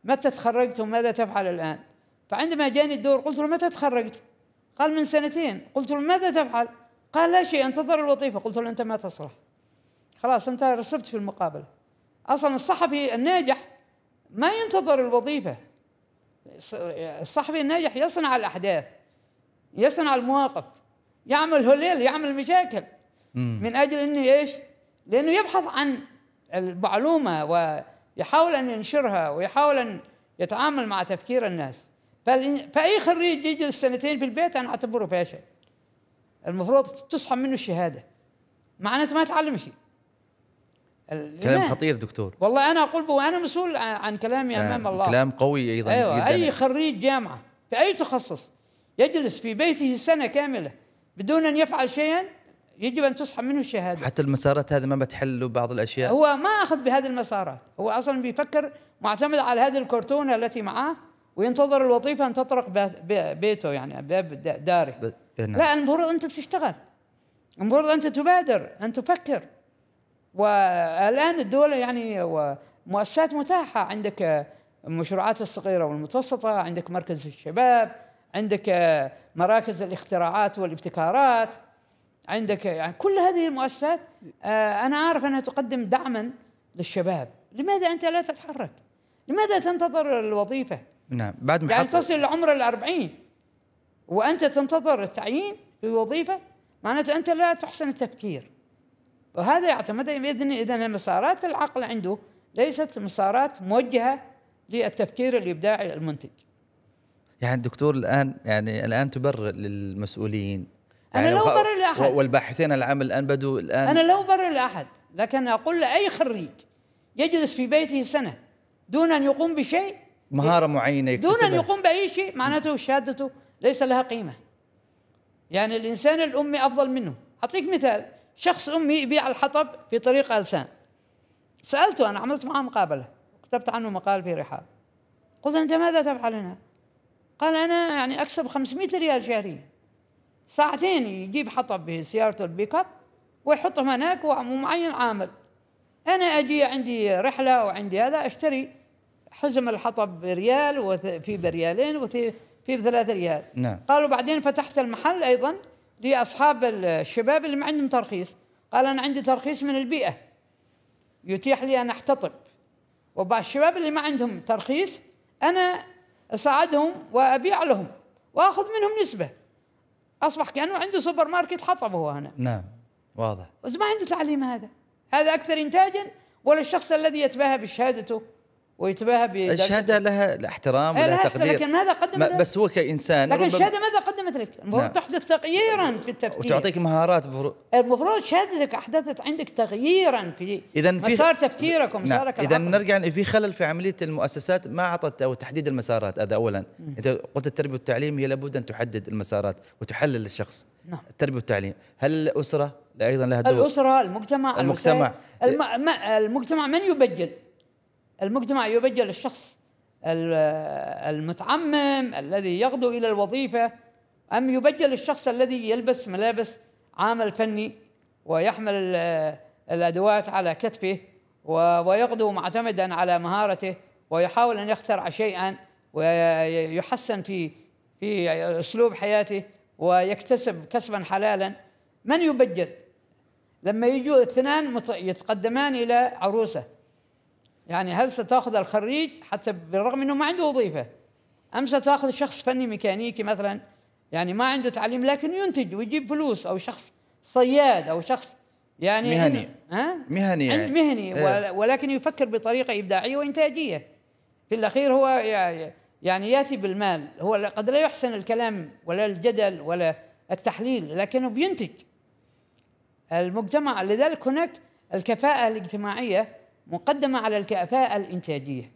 متى تخرجت وماذا تفعل الان؟ فعندما جاني الدور قلت له متى تخرجت؟ قال من سنتين قلت له ماذا تفعل؟ قال لا شيء انتظر الوظيفة قلت له أنت ما تصلح خلاص أنت رسبت في المقابلة أصلا الصحفي الناجح ما ينتظر الوظيفة الصحفي الناجح يصنع الأحداث يصنع المواقف يعمل هليل يعمل مشاكل من أجل أنه إيش لأنه يبحث عن المعلومة ويحاول أن ينشرها ويحاول أن يتعامل مع تفكير الناس فأي خريج يجلس سنتين في البيت أنا أعتبره فاشل المفروض تصحى منه الشهاده مع انت ما تعلم شيء كلام خطير دكتور والله انا اقول وانا مسؤول عن كلامي آه امام الله كلام قوي ايضا أيوة جدا اي خريج جامعه في اي تخصص يجلس في بيته سنه كامله بدون ان يفعل شيئا يجب ان تصحى منه الشهاده حتى المسارات هذه ما بتحل بعض الاشياء هو ما اخذ بهذه المسارات هو اصلا بيفكر معتمد على هذه الكرتونه التي معاه وينتظر الوظيفه ان تطرق بيته يعني باب داره إيه، ب... نعم. لا المفروض انت تشتغل المفروض انت تبادر ان تفكر والان الدول يعني ومؤسسات متاحه عندك المشروعات الصغيره والمتوسطه عندك مركز الشباب عندك مراكز الاختراعات والابتكارات عندك يعني كل هذه المؤسسات انا اعرف انها تقدم دعما للشباب لماذا انت لا تتحرك لماذا تنتظر الوظيفه نعم بعد ما يعني تصل لعمر الأربعين وأنت تنتظر التعيين في وظيفة معناته أنت لا تحسن التفكير وهذا يعتمد بإذن إذا مسارات العقل عنده ليست مسارات موجهة للتفكير الإبداعي المنتج يعني دكتور الآن يعني الآن تبرر للمسؤولين يعني أنا لا أبرر لأحد والباحثين العام الآن بدوا الآن أنا لا أبرر لأحد لكن أقول لأي خريج يجلس في بيته سنة دون أن يقوم بشيء مهاره معينه دون ان يقوم باي شيء معناته شهادته ليس لها قيمه يعني الانسان الامي افضل منه اعطيك مثال شخص امي يبيع الحطب في طريق السان سالته انا عملت معه مقابله كتبت عنه مقال في رحال قلت انت ماذا تفعل هنا قال انا يعني اكسب 500 ريال شهريا ساعتين يجيب حطب بسيارته البيك اب ويحطهم هناك ومعين عامل انا اجي عندي رحله وعندي هذا اشتري حجم الحطب بريال وفي بريالين وفي في بثلاث ريال نعم قالوا بعدين فتحت المحل ايضا لاصحاب الشباب اللي ما عندهم ترخيص قال انا عندي ترخيص من البيئه يتيح لي ان احتطب وبعض الشباب اللي ما عندهم ترخيص انا اساعدهم وابيع لهم واخذ منهم نسبه اصبح كانه عنده سوبر ماركت حطب هو هنا نعم واضح بس ما عنده تعليم هذا هذا اكثر انتاجا ولا الشخص الذي يتباهى بشهادته ويتباهى الشهاده لها الاحترام ولها تقدير لكن ماذا قدمت بس هو كانسان لكن الشهاده ماذا قدمت لك؟ المفروض نعم. تحدث تغييرا في التفكير وتعطيك مهارات بفرو... المفروض شهادتك احدثت عندك تغييرا في اذا في مسار تفكيرك ومسارك نعم. اذا نرجع في خلل في عمليه المؤسسات ما اعطت او تحديد المسارات هذا اولا مم. انت قلت التربيه والتعليم هي لابد ان تحدد المسارات وتحلل الشخص نعم. التربيه والتعليم هل الاسره ايضا لها دور الاسره المجتمع المجتمع المجتمع من يبجل المجتمع يبجل الشخص المتعمم الذي يغدو الى الوظيفه ام يبجل الشخص الذي يلبس ملابس عامل فني ويحمل الادوات على كتفه ويغدو معتمدا على مهارته ويحاول ان يخترع شيئا ويحسن في في اسلوب حياته ويكتسب كسبا حلالا من يبجل لما يجوا اثنان يتقدمان الى عروسه يعني هل ستاخذ الخريج حتى بالرغم انه ما عنده وظيفه ام ستاخذ شخص فني ميكانيكي مثلا يعني ما عنده تعليم لكن ينتج ويجيب فلوس او شخص صياد او شخص يعني مهني ها مهني يعني مهني إيه. ولكن يفكر بطريقه ابداعيه وانتاجيه في الاخير هو يعني ياتي بالمال هو قد لا يحسن الكلام ولا الجدل ولا التحليل لكنه بينتج المجتمع لذلك هناك الكفاءه الاجتماعيه مقدمة على الكفاءة الإنتاجية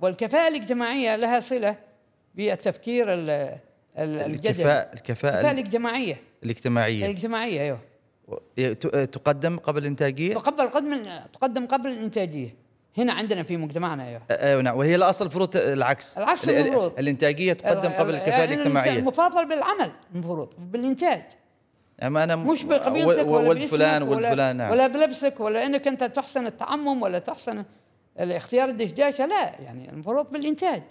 والكفاءة الاجتماعية لها صلة بالتفكير ال الكفاءة الكفاءة الاجتماعية الاجتماعية الاجتماعية ايوه تقدم قبل الانتاجيه؟ تقبل قدم تقدم قبل الانتاجيه هنا عندنا في مجتمعنا ايوه ايوه نعم وهي الاصل المفروض العكس العكس المفروض الانتاجيه تقدم قبل الكفاءه الاجتماعيه المفاضل بالعمل المفروض بالانتاج اما انا مش بقبيلتك ولا ولد فلان ولد فلان نعم. ولا بلبسك ولا انك انت تحسن التعمم ولا تحسن الاختيار الدشداشه لا يعني المفروض بالانتاج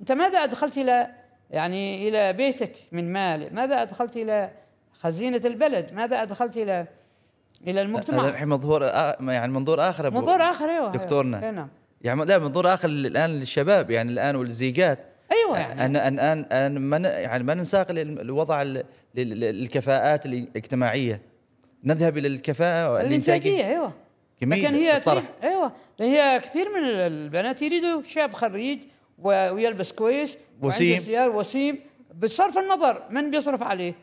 انت ماذا ادخلت الى يعني الى بيتك من مال ماذا ادخلت الى خزينه البلد ماذا ادخلت الى الى المجتمع هذا الحين منظور يعني منظور اخر منظور اخر ايوه, أيوة. دكتورنا نعم يعني لا منظور اخر الان للشباب يعني الان والزيجات ايوه يعني أنا أنا أنا ما يعني ما ننساق للوضع الكفاءات الاجتماعيه نذهب الى الكفاءه الانتاجيه ايوه لكن هي كثير ايوه هي كثير من البنات يريدوا شاب خريج ويلبس كويس وسيم سيارة وسيم بصرف النظر من بيصرف عليه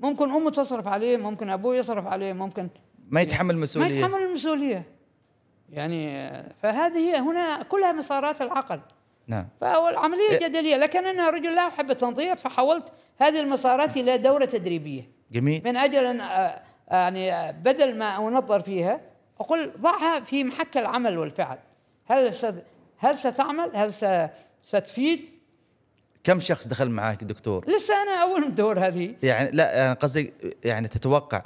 ممكن امه تصرف عليه ممكن ابوه يصرف عليه ممكن ما يتحمل المسؤوليه ما يتحمل المسؤوليه يعني فهذه هنا كلها مسارات العقل نعم فالعمليه إيه. جدليه لكن انا رجل لا احب التنظير فحولت هذه المسارات الى دوره تدريبيه جميل من اجل ان آه، آه، يعني آه، بدل ما انظر فيها اقول ضعها في محك العمل والفعل هل هل ستعمل هل ستفيد كم شخص دخل معك دكتور؟ لسه انا اول دور هذه يعني لا انا قصدي يعني تتوقع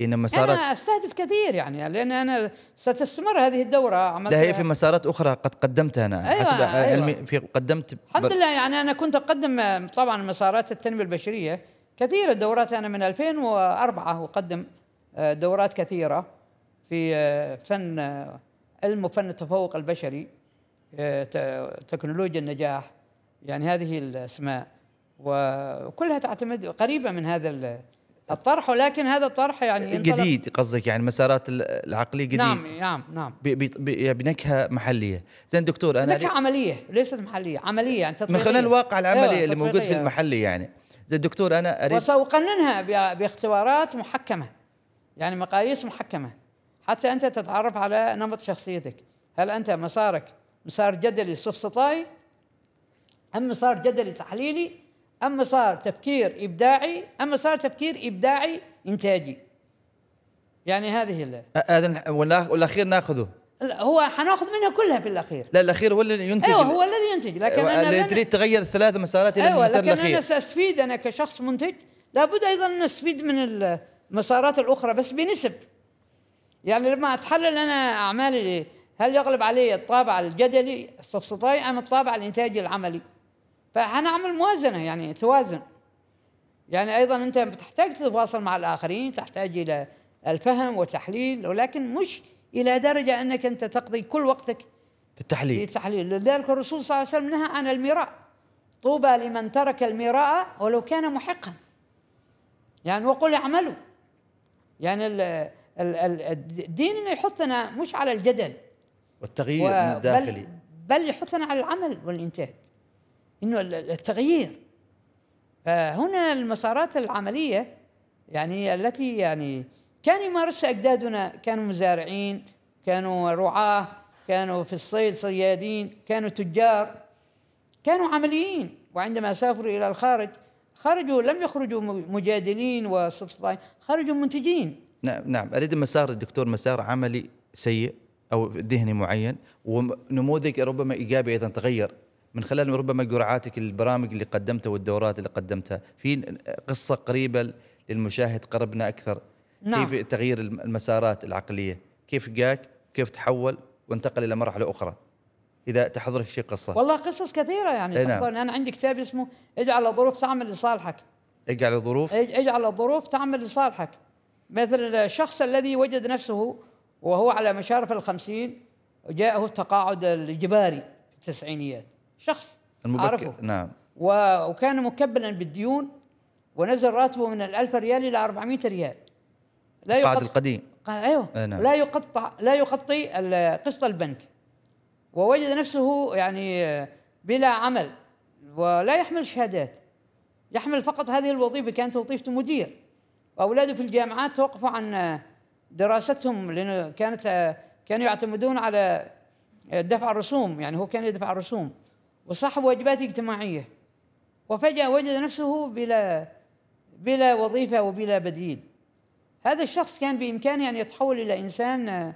انما صارت انا استهدف كثير يعني لان انا ستستمر هذه الدوره عملت لا هي في مسارات اخرى قد قدمتها انا أيوة حسب أيوة. علمي في قدمت الحمد لله يعني انا كنت اقدم طبعا مسارات التنميه البشريه كثيره دورات انا من 2004 اقدم آه، دورات كثيره في آه، فن آه، علم وفن التفوق البشري تكنولوجيا النجاح يعني هذه الاسماء وكلها تعتمد قريبه من هذا الطرح ولكن هذا الطرح يعني جديد قصدك يعني مسارات العقليه جديد نعم نعم نعم يعني بنكهه محليه زين دكتور انا نكهه عمليه ليست محليه عمليه يعني تطبيقية. من خلال الواقع العملي أيوة، اللي موجود في المحلي يعني زين دكتور انا أريد وسأقننها باختبارات محكمه يعني مقاييس محكمه حتى انت تتعرف على نمط شخصيتك هل انت مسارك مسار جدلي سفسطائي ام مسار جدلي تحليلي اما صار تفكير ابداعي اما صار تفكير ابداعي انتاجي يعني هذه هذا والاخير ناخذه هو حناخذ منها كلها في الاخير لا الاخير هو اللي ينتج ايوه هو الذي ينتج لكن انا اللي تغير ثلاث مسارات الى أيوة المسار لكن الاخير انا ساستفيد انا كشخص منتج لابد ايضا ان استفيد من المسارات الاخرى بس بنسب يعني لما اتحلل انا اعمالي هل يغلب علي الطابع الجدلي السفسطائي ام الطابع الانتاجي العملي؟ فهنعمل موازنه يعني توازن يعني ايضا انت تحتاج تتواصل مع الاخرين تحتاج الى الفهم والتحليل ولكن مش الى درجه انك انت تقضي كل وقتك في التحليل في التحليل لذلك الرسول صلى الله عليه وسلم نهى عن المراء طوبى لمن ترك المراء ولو كان محقا يعني وقل اعملوا يعني الدين انه يحثنا مش على الجدل والتغيير من الداخلي بل, بل يحثنا على العمل والانتاج انه التغيير فهنا المسارات العمليه يعني التي يعني كان يمارسها اجدادنا كانوا مزارعين كانوا رعاه كانوا في الصيد صيادين كانوا تجار كانوا عمليين وعندما سافروا الى الخارج خرجوا لم يخرجوا مجادلين وسفسطائيين خرجوا منتجين نعم نعم اريد مسار الدكتور مسار عملي سيء او ذهني معين ونموذج ربما ايجابي ايضا تغير من خلال ربما جرعاتك البرامج اللي قدمتها والدورات اللي قدمتها في قصه قريبه للمشاهد قربنا اكثر نعم. كيف تغيير المسارات العقليه كيف جاك كيف تحول وانتقل الى مرحله اخرى اذا تحضرك شيء قصه والله قصص كثيره يعني إيه، نعم. انا عندي كتاب اسمه اجعل الظروف تعمل لصالحك اجعل الظروف اجعل الظروف تعمل لصالحك مثل الشخص الذي وجد نفسه وهو على مشارف الخمسين جاءه التقاعد الجباري في التسعينيات شخص المبكر نعم وكان مكبلا بالديون ونزل راتبه من 1000 ريال إلى 400 ريال لا بعد القديم ايوه نعم. لا يقطع لا يغطي قسط البنك ووجد نفسه يعني بلا عمل ولا يحمل شهادات يحمل فقط هذه الوظيفه كانت وظيفته مدير واولاده في الجامعات توقفوا عن دراستهم لانه كانت كانوا يعتمدون على دفع الرسوم يعني هو كان يدفع الرسوم وصاحب واجبات اجتماعية وفجأة وجد نفسه بلا بلا وظيفة وبلا بديل هذا الشخص كان بإمكانه أن يتحول إلى إنسان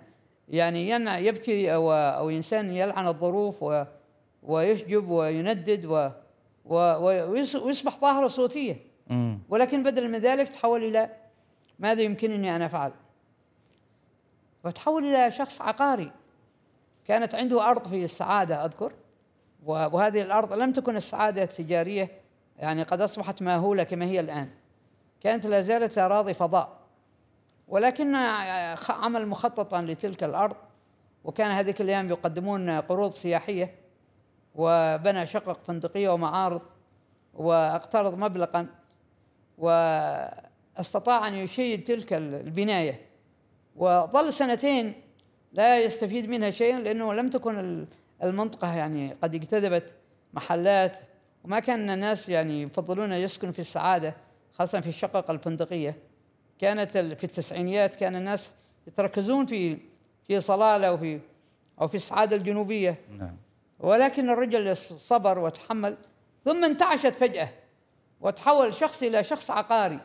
يعني يبكي أو أو إنسان يلعن الظروف و ويشجب ويندد و و ويصبح ظاهرة صوتية ولكن بدلا من ذلك تحول إلى ماذا يمكنني أن أفعل وتحول إلى شخص عقاري كانت عنده أرض في السعادة أذكر وهذه الارض لم تكن السعاده التجاريه يعني قد اصبحت ماهوله كما هي الان كانت لا زالت اراضي فضاء ولكن آه، عمل مخططا لتلك الارض وكان هذيك الايام يقدمون قروض سياحيه وبنى شقق فندقيه ومعارض واقترض مبلغا واستطاع ان يشيد تلك البنايه وظل سنتين لا يستفيد منها شيئا لانه لم تكن المنطقة يعني قد اجتذبت محلات وما كان الناس يعني يفضلون يسكنوا في السعادة خاصة في الشقق الفندقية كانت في التسعينيات كان الناس يتركزون في في صلالة وفي أو في السعادة الجنوبية نعم. ولكن الرجل صبر وتحمل ثم انتعشت فجأة وتحول شخص إلى شخص عقاري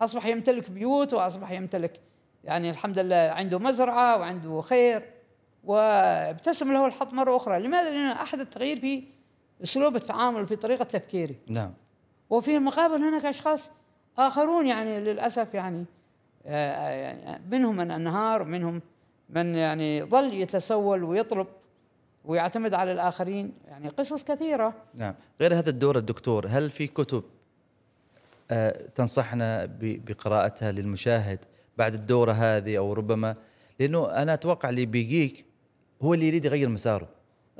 أصبح يمتلك بيوت وأصبح يمتلك يعني الحمد لله عنده مزرعة وعنده خير وابتسم له الحظ مرة أخرى لماذا؟ لأنه أحد التغيير في أسلوب التعامل في طريقة تفكيري نعم وفي المقابل هناك أشخاص آخرون يعني للأسف يعني, آه، يعني منهم من أنهار ومنهم من يعني ظل يتسول ويطلب ويعتمد على الآخرين يعني قصص كثيرة نعم غير هذا الدور الدكتور هل في كتب آه، تنصحنا بقراءتها للمشاهد بعد الدورة هذه أو ربما لأنه أنا أتوقع اللي بيجيك هو اللي يريد يغير مساره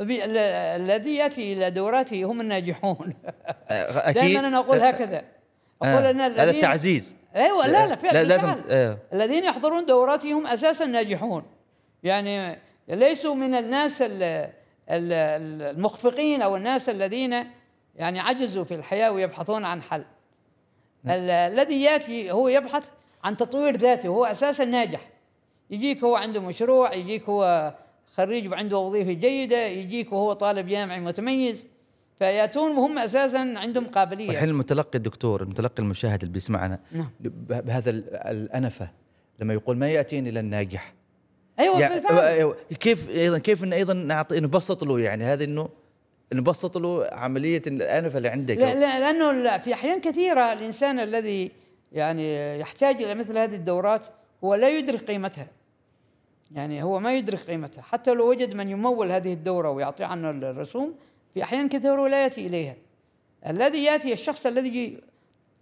الذي ياتي الى دوراتي هم الناجحون [laughs] أه، اكيد دائما انا اقول أه، هكذا أه، اقول آه. ان هذا التعزيز ايوه لا لا فعلا لازم آه. الذين يحضرون دوراتي هم اساسا ناجحون يعني ليسوا من الناس المخفقين او الناس الذين يعني عجزوا في الحياه ويبحثون عن حل نعم. الذي ياتي هو يبحث عن تطوير ذاته وهو اساسا ناجح يجيك هو عنده مشروع يجيك هو خريج وعنده وظيفه جيده يجيك وهو طالب جامعي متميز فياتون وهم اساسا عندهم قابليه الحين المتلقي الدكتور المتلقي المشاهد اللي بيسمعنا نعم. بهذا الانفه لما يقول ما ياتيني الا الناجح ايوه يعني بالفعل أيوة، أيوة. كيف ايضا كيف انه ايضا نعطي نبسط له يعني هذا انه نبسط له عمليه الانفه اللي عندك لا لا لانه في احيان كثيره الانسان الذي يعني يحتاج الى مثل هذه الدورات هو لا يدرك قيمتها يعني هو ما يدرك قيمتها حتى لو وجد من يمول هذه الدورة ويعطي عنه الرسوم في أحيان كثيرة لا يأتي إليها الذي يأتي الشخص الذي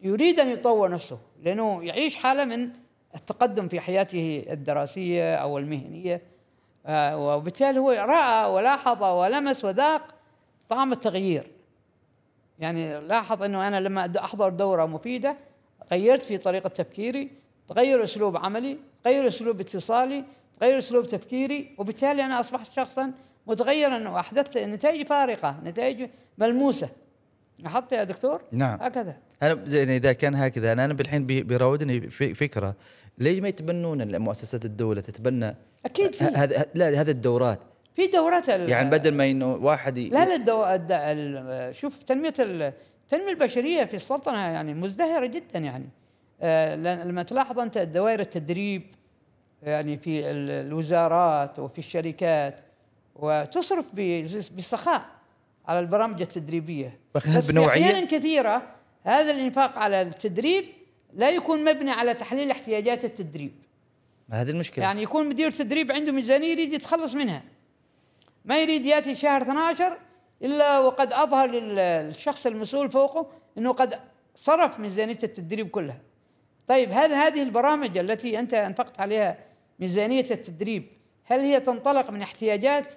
يريد أن يطور نفسه لأنه يعيش حالة من التقدم في حياته الدراسية أو المهنية آه، وبالتالي هو رأى ولاحظ ولمس وذاق طعم التغيير يعني لاحظ أنه أنا لما أحضر دورة مفيدة غيرت في طريقة تفكيري تغير أسلوب عملي تغير أسلوب اتصالي غير اسلوب تفكيري وبالتالي انا اصبحت شخصا متغيرا واحدثت نتائج فارقه نتائج ملموسه احط يا دكتور نعم هكذا انا يعني اذا كان هكذا انا انا بالحين بيراودني فكره ليش ما يتبنون مؤسسات الدوله تتبنى اكيد في هذا لا هذه الدورات في دورات يعني بدل ما انه واحد لا لا الدو... الد... ال... شوف تنميه ال... التنميه البشريه في السلطنه يعني مزدهره جدا يعني آه، لما تلاحظ انت دوائر التدريب يعني في الوزارات وفي الشركات وتصرف بسخاء على البرامج التدريبيه بس بنوعيه احيانا كثيره هذا الانفاق على التدريب لا يكون مبني على تحليل احتياجات التدريب ما هذه المشكله يعني يكون مدير تدريب عنده ميزانيه يريد يتخلص منها ما يريد ياتي شهر 12 الا وقد اظهر للشخص المسؤول فوقه انه قد صرف ميزانيه التدريب كلها طيب هل هذه البرامج التي انت انفقت عليها ميزانية التدريب هل هي تنطلق من احتياجات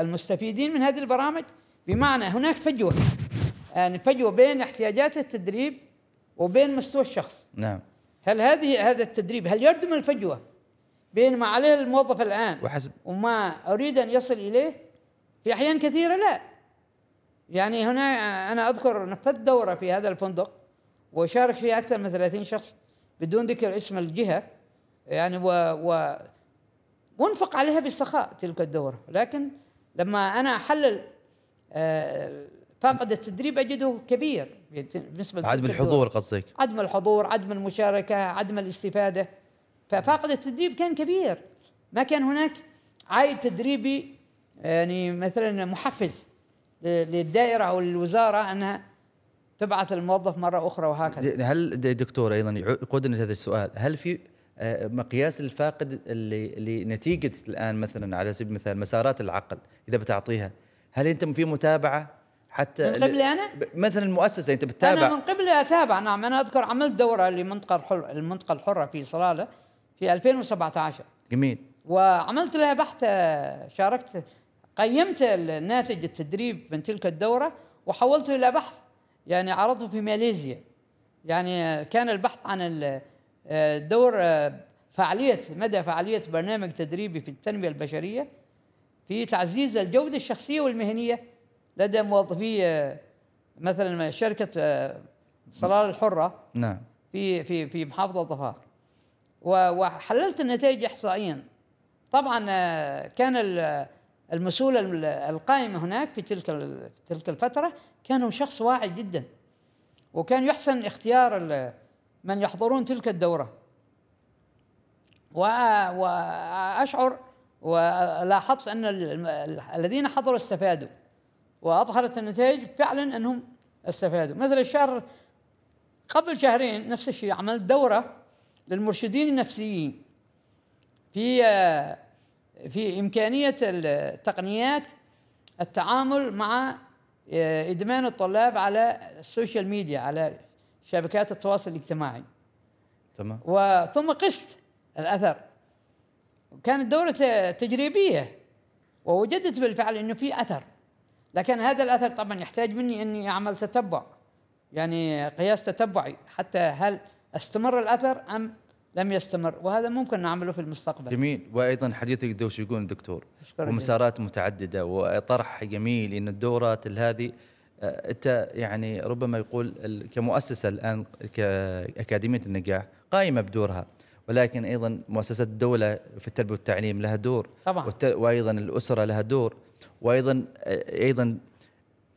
المستفيدين من هذه البرامج بمعنى هناك فجوة يعني فجوة بين احتياجات التدريب وبين مستوى الشخص نعم هل هذه هذا التدريب هل يردم الفجوة بين ما عليه الموظف الآن وحسب وما أريد أن يصل إليه في أحيان كثيرة لا يعني هنا أنا أذكر نفذت دورة في هذا الفندق وشارك فيها أكثر من 30 شخص بدون ذكر اسم الجهه يعني و, و وانفق عليها بالسخاء تلك الدورة لكن لما أنا أحلل آه، فاقد التدريب أجده كبير بالنسبة عدم الحضور قصدك عدم الحضور عدم المشاركة عدم الاستفادة ففاقد التدريب كان كبير ما كان هناك عائد تدريبي يعني مثلا محفز للدائرة أو للوزارة أنها تبعث الموظف مره اخرى وهكذا هل دكتور ايضا يقودنا لهذا السؤال هل في آه، مقياس الفاقد اللي لنتيجه الان مثلا على سبيل المثال مسارات العقل اذا بتعطيها هل انت في متابعه حتى من قبل انا مثلا المؤسسه انت بتتابع انا من قبل اتابع نعم انا اذكر عملت دوره لمنطقه الحر المنطقه الحره في صلاله في 2017 جميل وعملت لها بحث شاركت قيمت الناتج التدريب من تلك الدوره وحولته الى بحث يعني عرضه في ماليزيا يعني كان البحث عن دور آه، فعالية مدى فعالية برنامج تدريبي في التنمية البشرية في تعزيز الجودة الشخصية والمهنية لدى موظفي آه، مثلا شركة آه، صلالة الحرة نعم في في في محافظة ظفار وحللت النتائج إحصائيا طبعا كان المسؤول القائم هناك في تلك في تلك الفترة كان شخص واعي جدا وكان يحسن اختيار من يحضرون تلك الدورة وأشعر ولاحظت أن الذين حضروا استفادوا وأظهرت النتائج فعلا أنهم استفادوا مثل الشهر قبل شهرين نفس الشيء عملت دورة للمرشدين النفسيين في في إمكانية التقنيات التعامل مع آه، ادمان الطلاب على السوشيال ميديا على شبكات التواصل الاجتماعي تمام وثم قست الاثر كانت دوره تجريبيه ووجدت بالفعل انه في اثر لكن هذا الاثر طبعا يحتاج مني اني اعمل تتبع يعني قياس تتبعي حتى هل استمر الاثر ام لم يستمر وهذا ممكن نعمله في المستقبل جميل وايضا حديثك دوش يقول دكتور ومسارات جميل. متعدده وطرح جميل ان الدورات هذه آه، انت يعني ربما يقول كمؤسسه الان كاكاديميه النجاح قائمه بدورها ولكن ايضا مؤسسات الدوله في التربيه والتعليم لها دور طبعا وايضا الاسره لها دور وايضا آه، ايضا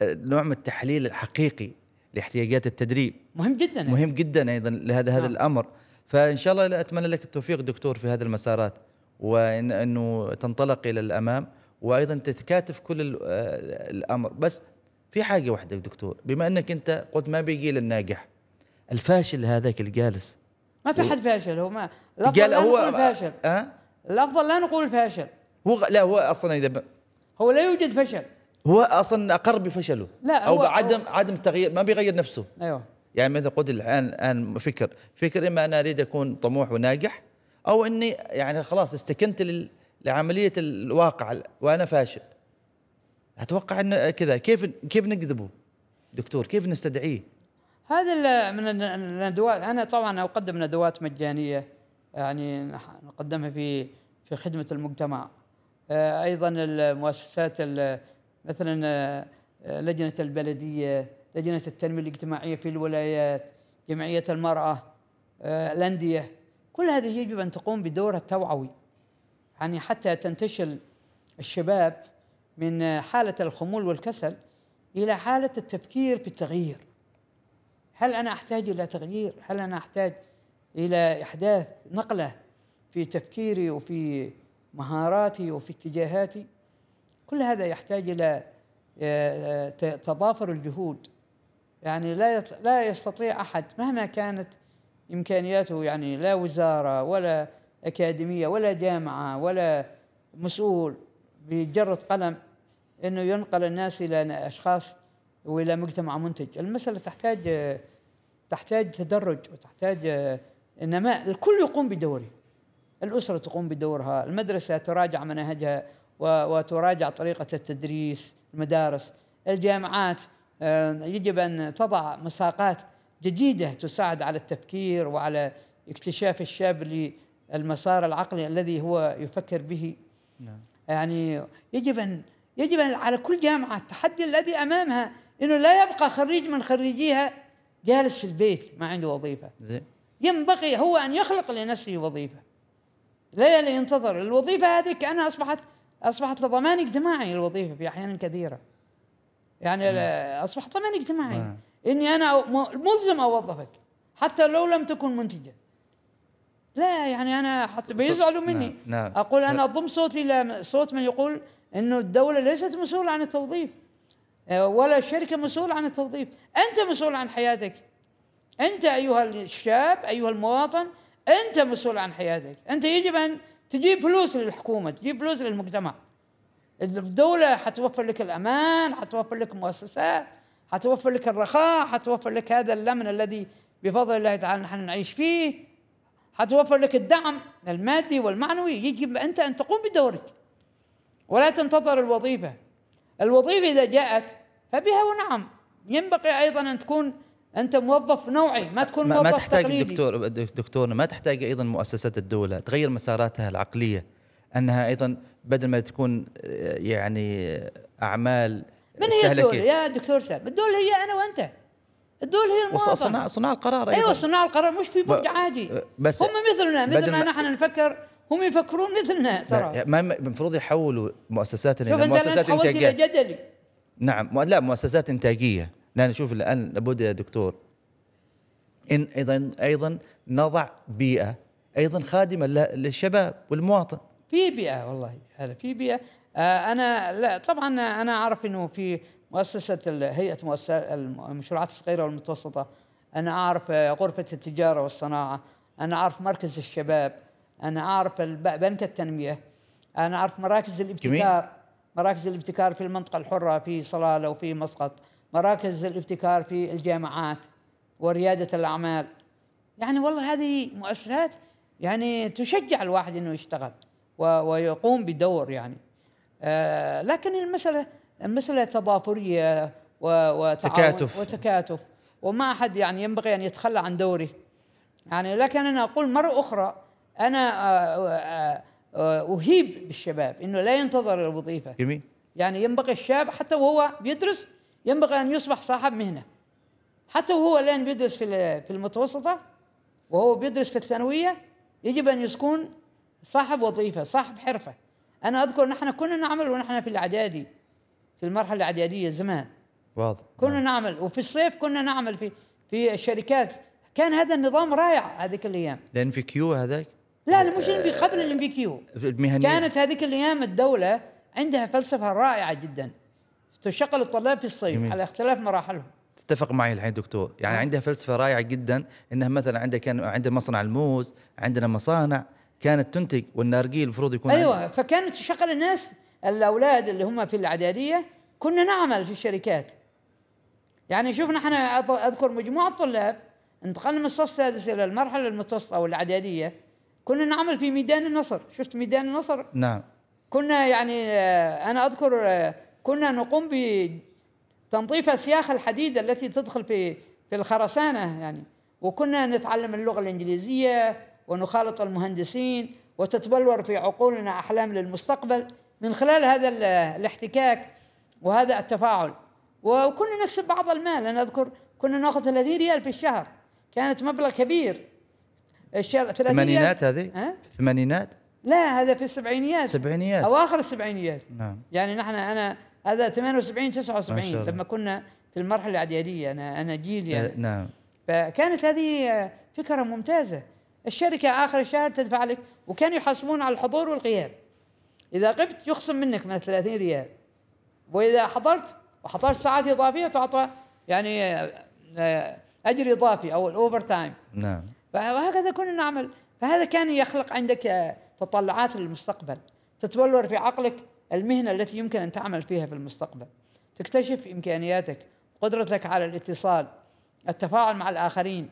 آه، نوع من التحليل الحقيقي لاحتياجات التدريب مهم جدا مهم جدا ايضا لهذا نعم. هذا الامر فان شاء الله اتمنى لك التوفيق دكتور في هذه المسارات وانه تنطلق الى الامام وايضا تتكاتف كل آه، الامر بس في حاجه واحده دكتور بما انك انت قلت ما بيجي للناجح الفاشل هذاك الجالس ما في حد فاشل هو ما لا نقول فاشل أه؟ الافضل لا نقول فاشل هو لا هو اصلا اذا ب... هو لا يوجد فشل هو اصلا اقر بفشله لا او بعدم عدم تغيير ما بيغير نفسه ايوه يعني مثلا قلت الان الان فكر فكر اما انا اريد اكون طموح وناجح او اني يعني خلاص استكنت لعمليه الواقع وانا فاشل اتوقع انه كذا كيف كيف نجذبه دكتور كيف نستدعيه هذا من الندوات انا طبعا اقدم ندوات مجانيه يعني نقدمها في في خدمه المجتمع آه، ايضا المؤسسات مثلا آه، لجنه البلديه لجنه التنميه الاجتماعيه في الولايات جمعيه المراه آه، الانديه كل هذه يجب ان تقوم بدورها التوعوي يعني حتى تنتشل الشباب من حاله الخمول والكسل الى حاله التفكير في التغيير هل انا احتاج الى تغيير هل انا احتاج الى احداث نقله في تفكيري وفي مهاراتي وفي اتجاهاتي كل هذا يحتاج الى آه، آه، تضافر الجهود يعني لا لا يستطيع احد مهما كانت امكانياته يعني لا وزاره ولا اكاديميه ولا جامعه ولا مسؤول بجره قلم انه ينقل الناس الى اشخاص والى مجتمع منتج، المساله تحتاج تحتاج تدرج وتحتاج انما الكل يقوم بدوره. الاسره تقوم بدورها، المدرسه تراجع مناهجها وتراجع طريقه التدريس، المدارس، الجامعات آه، يجب ان تضع مساقات جديده تساعد على التفكير وعلى اكتشاف الشاب للمسار العقلي الذي هو يفكر به نعم. يعني يجب ان يجب أن على كل جامعه التحدي الذي امامها انه لا يبقى خريج من خريجيها جالس في البيت ما عنده وظيفه زي. ينبغي هو ان يخلق لنفسه وظيفه لا ينتظر الوظيفه هذه كانها اصبحت اصبحت لضمان اجتماعي الوظيفه في احيان كثيره يعني إيه. اصبح ضمان اجتماعي إيه. اني انا ملزم اوظفك حتى لو لم تكن منتجه لا يعني انا حتى بيزعلوا نعم، مني نعم. نعم. اقول انا اضم صوتي الى صوت من يقول انه الدوله ليست مسؤوله عن التوظيف آه، ولا الشركه مسؤوله عن التوظيف انت مسؤول عن حياتك انت ايها الشاب ايها المواطن انت مسؤول عن حياتك انت يجب ان تجيب فلوس للحكومه تجيب فلوس للمجتمع الدولة حتوفر لك الأمان حتوفر لك مؤسسات حتوفر لك الرخاء حتوفر لك هذا اللمن الذي بفضل الله تعالى نحن نعيش فيه حتوفر لك الدعم المادي والمعنوي يجب أنت أن تقوم بدورك ولا تنتظر الوظيفة الوظيفة إذا جاءت فبها ونعم ينبغي أيضا أن تكون انت موظف نوعي ما تكون موظف ما تحتاج تقليدي. دكتور دكتورنا ما تحتاج ايضا مؤسسات الدوله تغير مساراتها العقليه انها ايضا بدل ما تكون آه، يعني آه، اعمال من هي الدول يا دكتور سام الدول هي انا وانت الدول هي المواطن صناع صناع القرار ايضا ايوه صناع القرار مش في برج عادي آه، بس هم مثلنا مثلنا نحن نفكر هم يفكرون مثلنا ترى ما المفروض يحولوا مؤسساتنا الى مؤسسات انتاجيه نعم لا مؤسسات انتاجيه لان شوف الان لابد يا دكتور ان ايضا ايضا نضع بيئه ايضا خادمه للشباب والمواطن في بيئه والله هذا في بيئه آه، انا لا طبعا انا اعرف انه في مؤسسه هيئه مؤسسه المشروعات الصغيره والمتوسطه انا اعرف آه، غرفه التجاره والصناعه انا اعرف مركز الشباب انا اعرف بنك التنميه انا اعرف مراكز الابتكار جميل. مراكز الابتكار في المنطقه الحره في صلاله وفي مسقط مراكز الابتكار في الجامعات ورياده الاعمال يعني والله هذه مؤسسات يعني تشجع الواحد انه يشتغل ويقوم بدور يعني آه، لكن المسألة المسألة تضافرية وتكاتف وتكاتف وما أحد يعني ينبغي أن يتخلى عن دوره يعني لكن أنا أقول مرة أخرى أنا آه، آه، أهيب بالشباب إنه لا ينتظر الوظيفة جميل يعني ينبغي الشاب حتى وهو بيدرس ينبغي أن يصبح صاحب مهنة حتى وهو الآن بيدرس في في المتوسطة وهو بيدرس في الثانوية يجب أن يكون صاحب وظيفه صاحب حرفه انا اذكر نحن كنا نعمل ونحن في الاعدادي في المرحله الاعداديه زمان واضح كنا نعم. نعمل وفي الصيف كنا نعمل في في الشركات كان هذا النظام رائع هذيك الايام لان في كيو هذاك لا لا مش آه قبل الام بي كيو المهنية. كانت هذيك الايام الدوله عندها فلسفه رائعه جدا تشغل الطلاب في الصيف جميل. على اختلاف مراحلهم تتفق معي الحين دكتور يعني نعم. عندها فلسفه رائعه جدا انها مثلا عندها كان عندنا مصنع الموز عندنا مصانع كانت تنتج والنارجيل المفروض يكون ايوه عندي. فكانت تشغل الناس الاولاد اللي هم في الاعداديه كنا نعمل في الشركات يعني شوف نحن اذكر مجموعه طلاب انتقلنا من الصف السادس الى المرحله المتوسطه او الاعداديه كنا نعمل في ميدان النصر شفت ميدان النصر نعم كنا يعني آه، انا اذكر آه، كنا نقوم بتنظيف اسياخ الحديد التي تدخل في في الخرسانه يعني وكنا نتعلم اللغه الانجليزيه ونخالط المهندسين وتتبلور في عقولنا أحلام للمستقبل من خلال هذا الاحتكاك وهذا التفاعل وكنا نكسب بعض المال أنا أذكر كنا ناخذ 30 ريال في الشهر كانت مبلغ كبير الشهر 30 الثمانينات هذه؟ في الثمانينات؟ لا هذا في السبعينيات سبعينيات اواخر السبعينيات نعم يعني نحن انا هذا 78 79 لما كنا في المرحله الاعداديه انا انا جيل أه، يعني. نعم فكانت هذه فكره ممتازه الشركة آخر الشهر تدفع لك وكانوا يحاسبون على الحضور والغياب إذا غبت يخصم منك من 30 ريال وإذا حضرت وحضرت ساعات إضافية تعطى يعني آه، أجر إضافي أو الأوفر تايم نعم وهكذا كنا نعمل فهذا كان يخلق عندك آه، تطلعات للمستقبل تتبلور في عقلك المهنة التي يمكن أن تعمل فيها في المستقبل تكتشف إمكانياتك قدرتك على الاتصال التفاعل مع الآخرين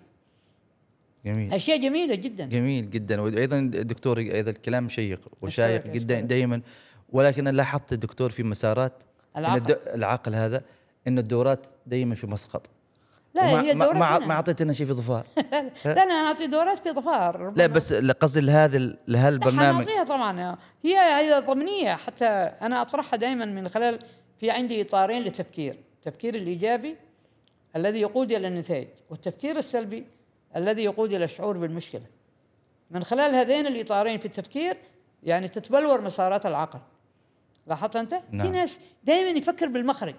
جميل اشياء جميله جدا جميل جدا وايضا دكتور ايضا الكلام شيق وشايق جدا دائما ولكن لاحظت الدكتور في مسارات العقل, العقل هذا ان الدورات دائما في مسقط لا هي دورات ما, ما اعطيتنا شيء في ظفار [laughs] لا لا انا اعطي دورات في ظفار لا بس قصدي لهذا لهالبرنامج اعطيها طبعا هي هي ضمنيه حتى انا اطرحها دائما من خلال في عندي اطارين للتفكير التفكير الايجابي الذي يقود الى النتائج والتفكير السلبي الذي يقود الى الشعور بالمشكله من خلال هذين الاطارين في التفكير يعني تتبلور مسارات العقل لاحظت انت نعم. في ناس دائما يفكر بالمخرج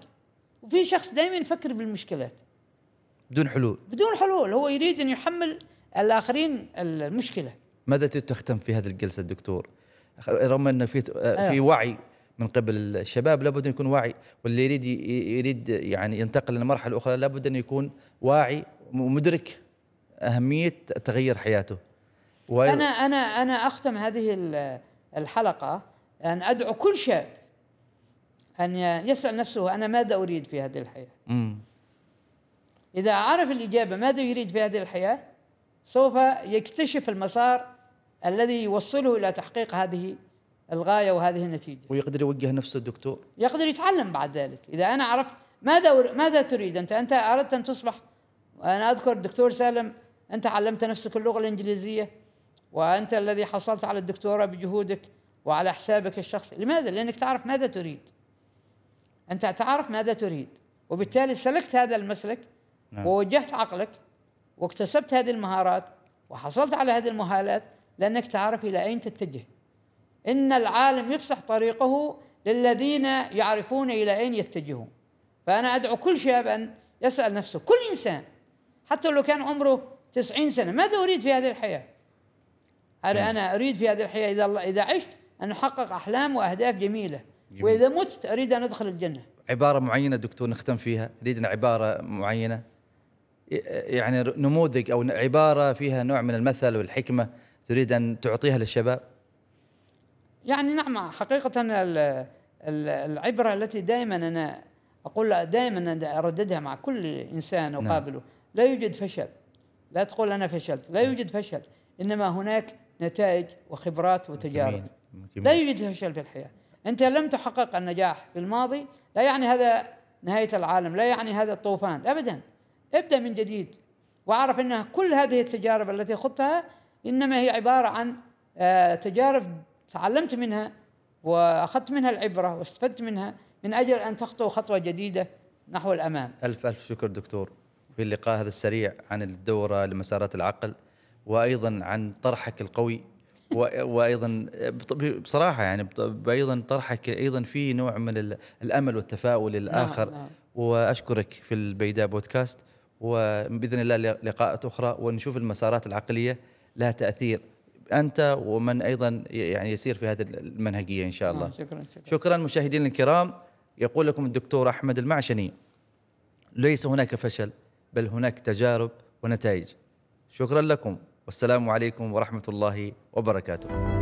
وفي شخص دائما يفكر بالمشكلات بدون حلول بدون حلول هو يريد ان يحمل الاخرين المشكله ماذا تختم في هذه الجلسه الدكتور رغم ان في أيوه. في وعي من قبل الشباب لابد ان يكون واعي واللي يريد يريد يعني ينتقل لمرحله اخرى لابد ان يكون واعي ومدرك اهميه تغير حياته و... انا انا انا اختم هذه الحلقه ان ادعو كل شاب ان يسال نفسه انا ماذا اريد في هذه الحياه مم. اذا عرف الاجابه ماذا يريد في هذه الحياه سوف يكتشف المسار الذي يوصله الى تحقيق هذه الغايه وهذه النتيجه ويقدر يوجه نفسه الدكتور يقدر يتعلم بعد ذلك اذا انا عرفت ماذا ماذا تريد انت انت اردت ان تصبح انا اذكر الدكتور سالم أنت علمت نفسك اللغة الإنجليزية وأنت الذي حصلت على الدكتوراه بجهودك وعلى حسابك الشخصي لماذا؟ لأنك تعرف ماذا تريد أنت تعرف ماذا تريد وبالتالي سلكت هذا المسلك نعم. ووجهت عقلك واكتسبت هذه المهارات وحصلت على هذه المهارات لأنك تعرف إلى أين تتجه إن العالم يفسح طريقه للذين يعرفون إلى أين يتجهون فأنا أدعو كل شاب أن يسأل نفسه كل إنسان حتى لو كان عمره تسعين سنة ماذا أريد في هذه الحياة نعم. أنا أريد في هذه الحياة إذا, الله إذا عشت أن أحقق أحلام وأهداف جميلة وإذا مت أريد أن أدخل الجنة عبارة معينة دكتور نختم فيها أريدنا عبارة معينة يعني نموذج أو عبارة فيها نوع من المثل والحكمة تريد أن تعطيها للشباب يعني نعم حقيقة العبرة التي دائما أنا أقول دائما أرددها مع كل إنسان أقابله نعم. لا يوجد فشل لا تقول أنا فشلت لا يوجد فشل إنما هناك نتائج وخبرات وتجارب جميل. جميل. لا يوجد فشل في الحياة أنت لم تحقق النجاح في الماضي لا يعني هذا نهاية العالم لا يعني هذا الطوفان أبدا ابدأ من جديد واعرف أن كل هذه التجارب التي خضتها إنما هي عبارة عن آه، تجارب تعلمت منها واخذت منها العبره واستفدت منها من اجل ان تخطو خطوه جديده نحو الامام. الف الف شكر دكتور. في اللقاء هذا السريع عن الدورة لمسارات العقل وأيضا عن طرحك القوي وايضا بصراحه يعني ايضا طرحك ايضا في نوع من الامل والتفاؤل الاخر نعم نعم. واشكرك في البيداء بودكاست وباذن الله لقاءات اخرى ونشوف المسارات العقليه لها تاثير انت ومن ايضا يعني يسير في هذه المنهجيه ان شاء نعم، الله شكرا شكرا, شكرا مشاهدينا الكرام يقول لكم الدكتور احمد المعشني ليس هناك فشل بل هناك تجارب ونتائج شكرا لكم والسلام عليكم ورحمه الله وبركاته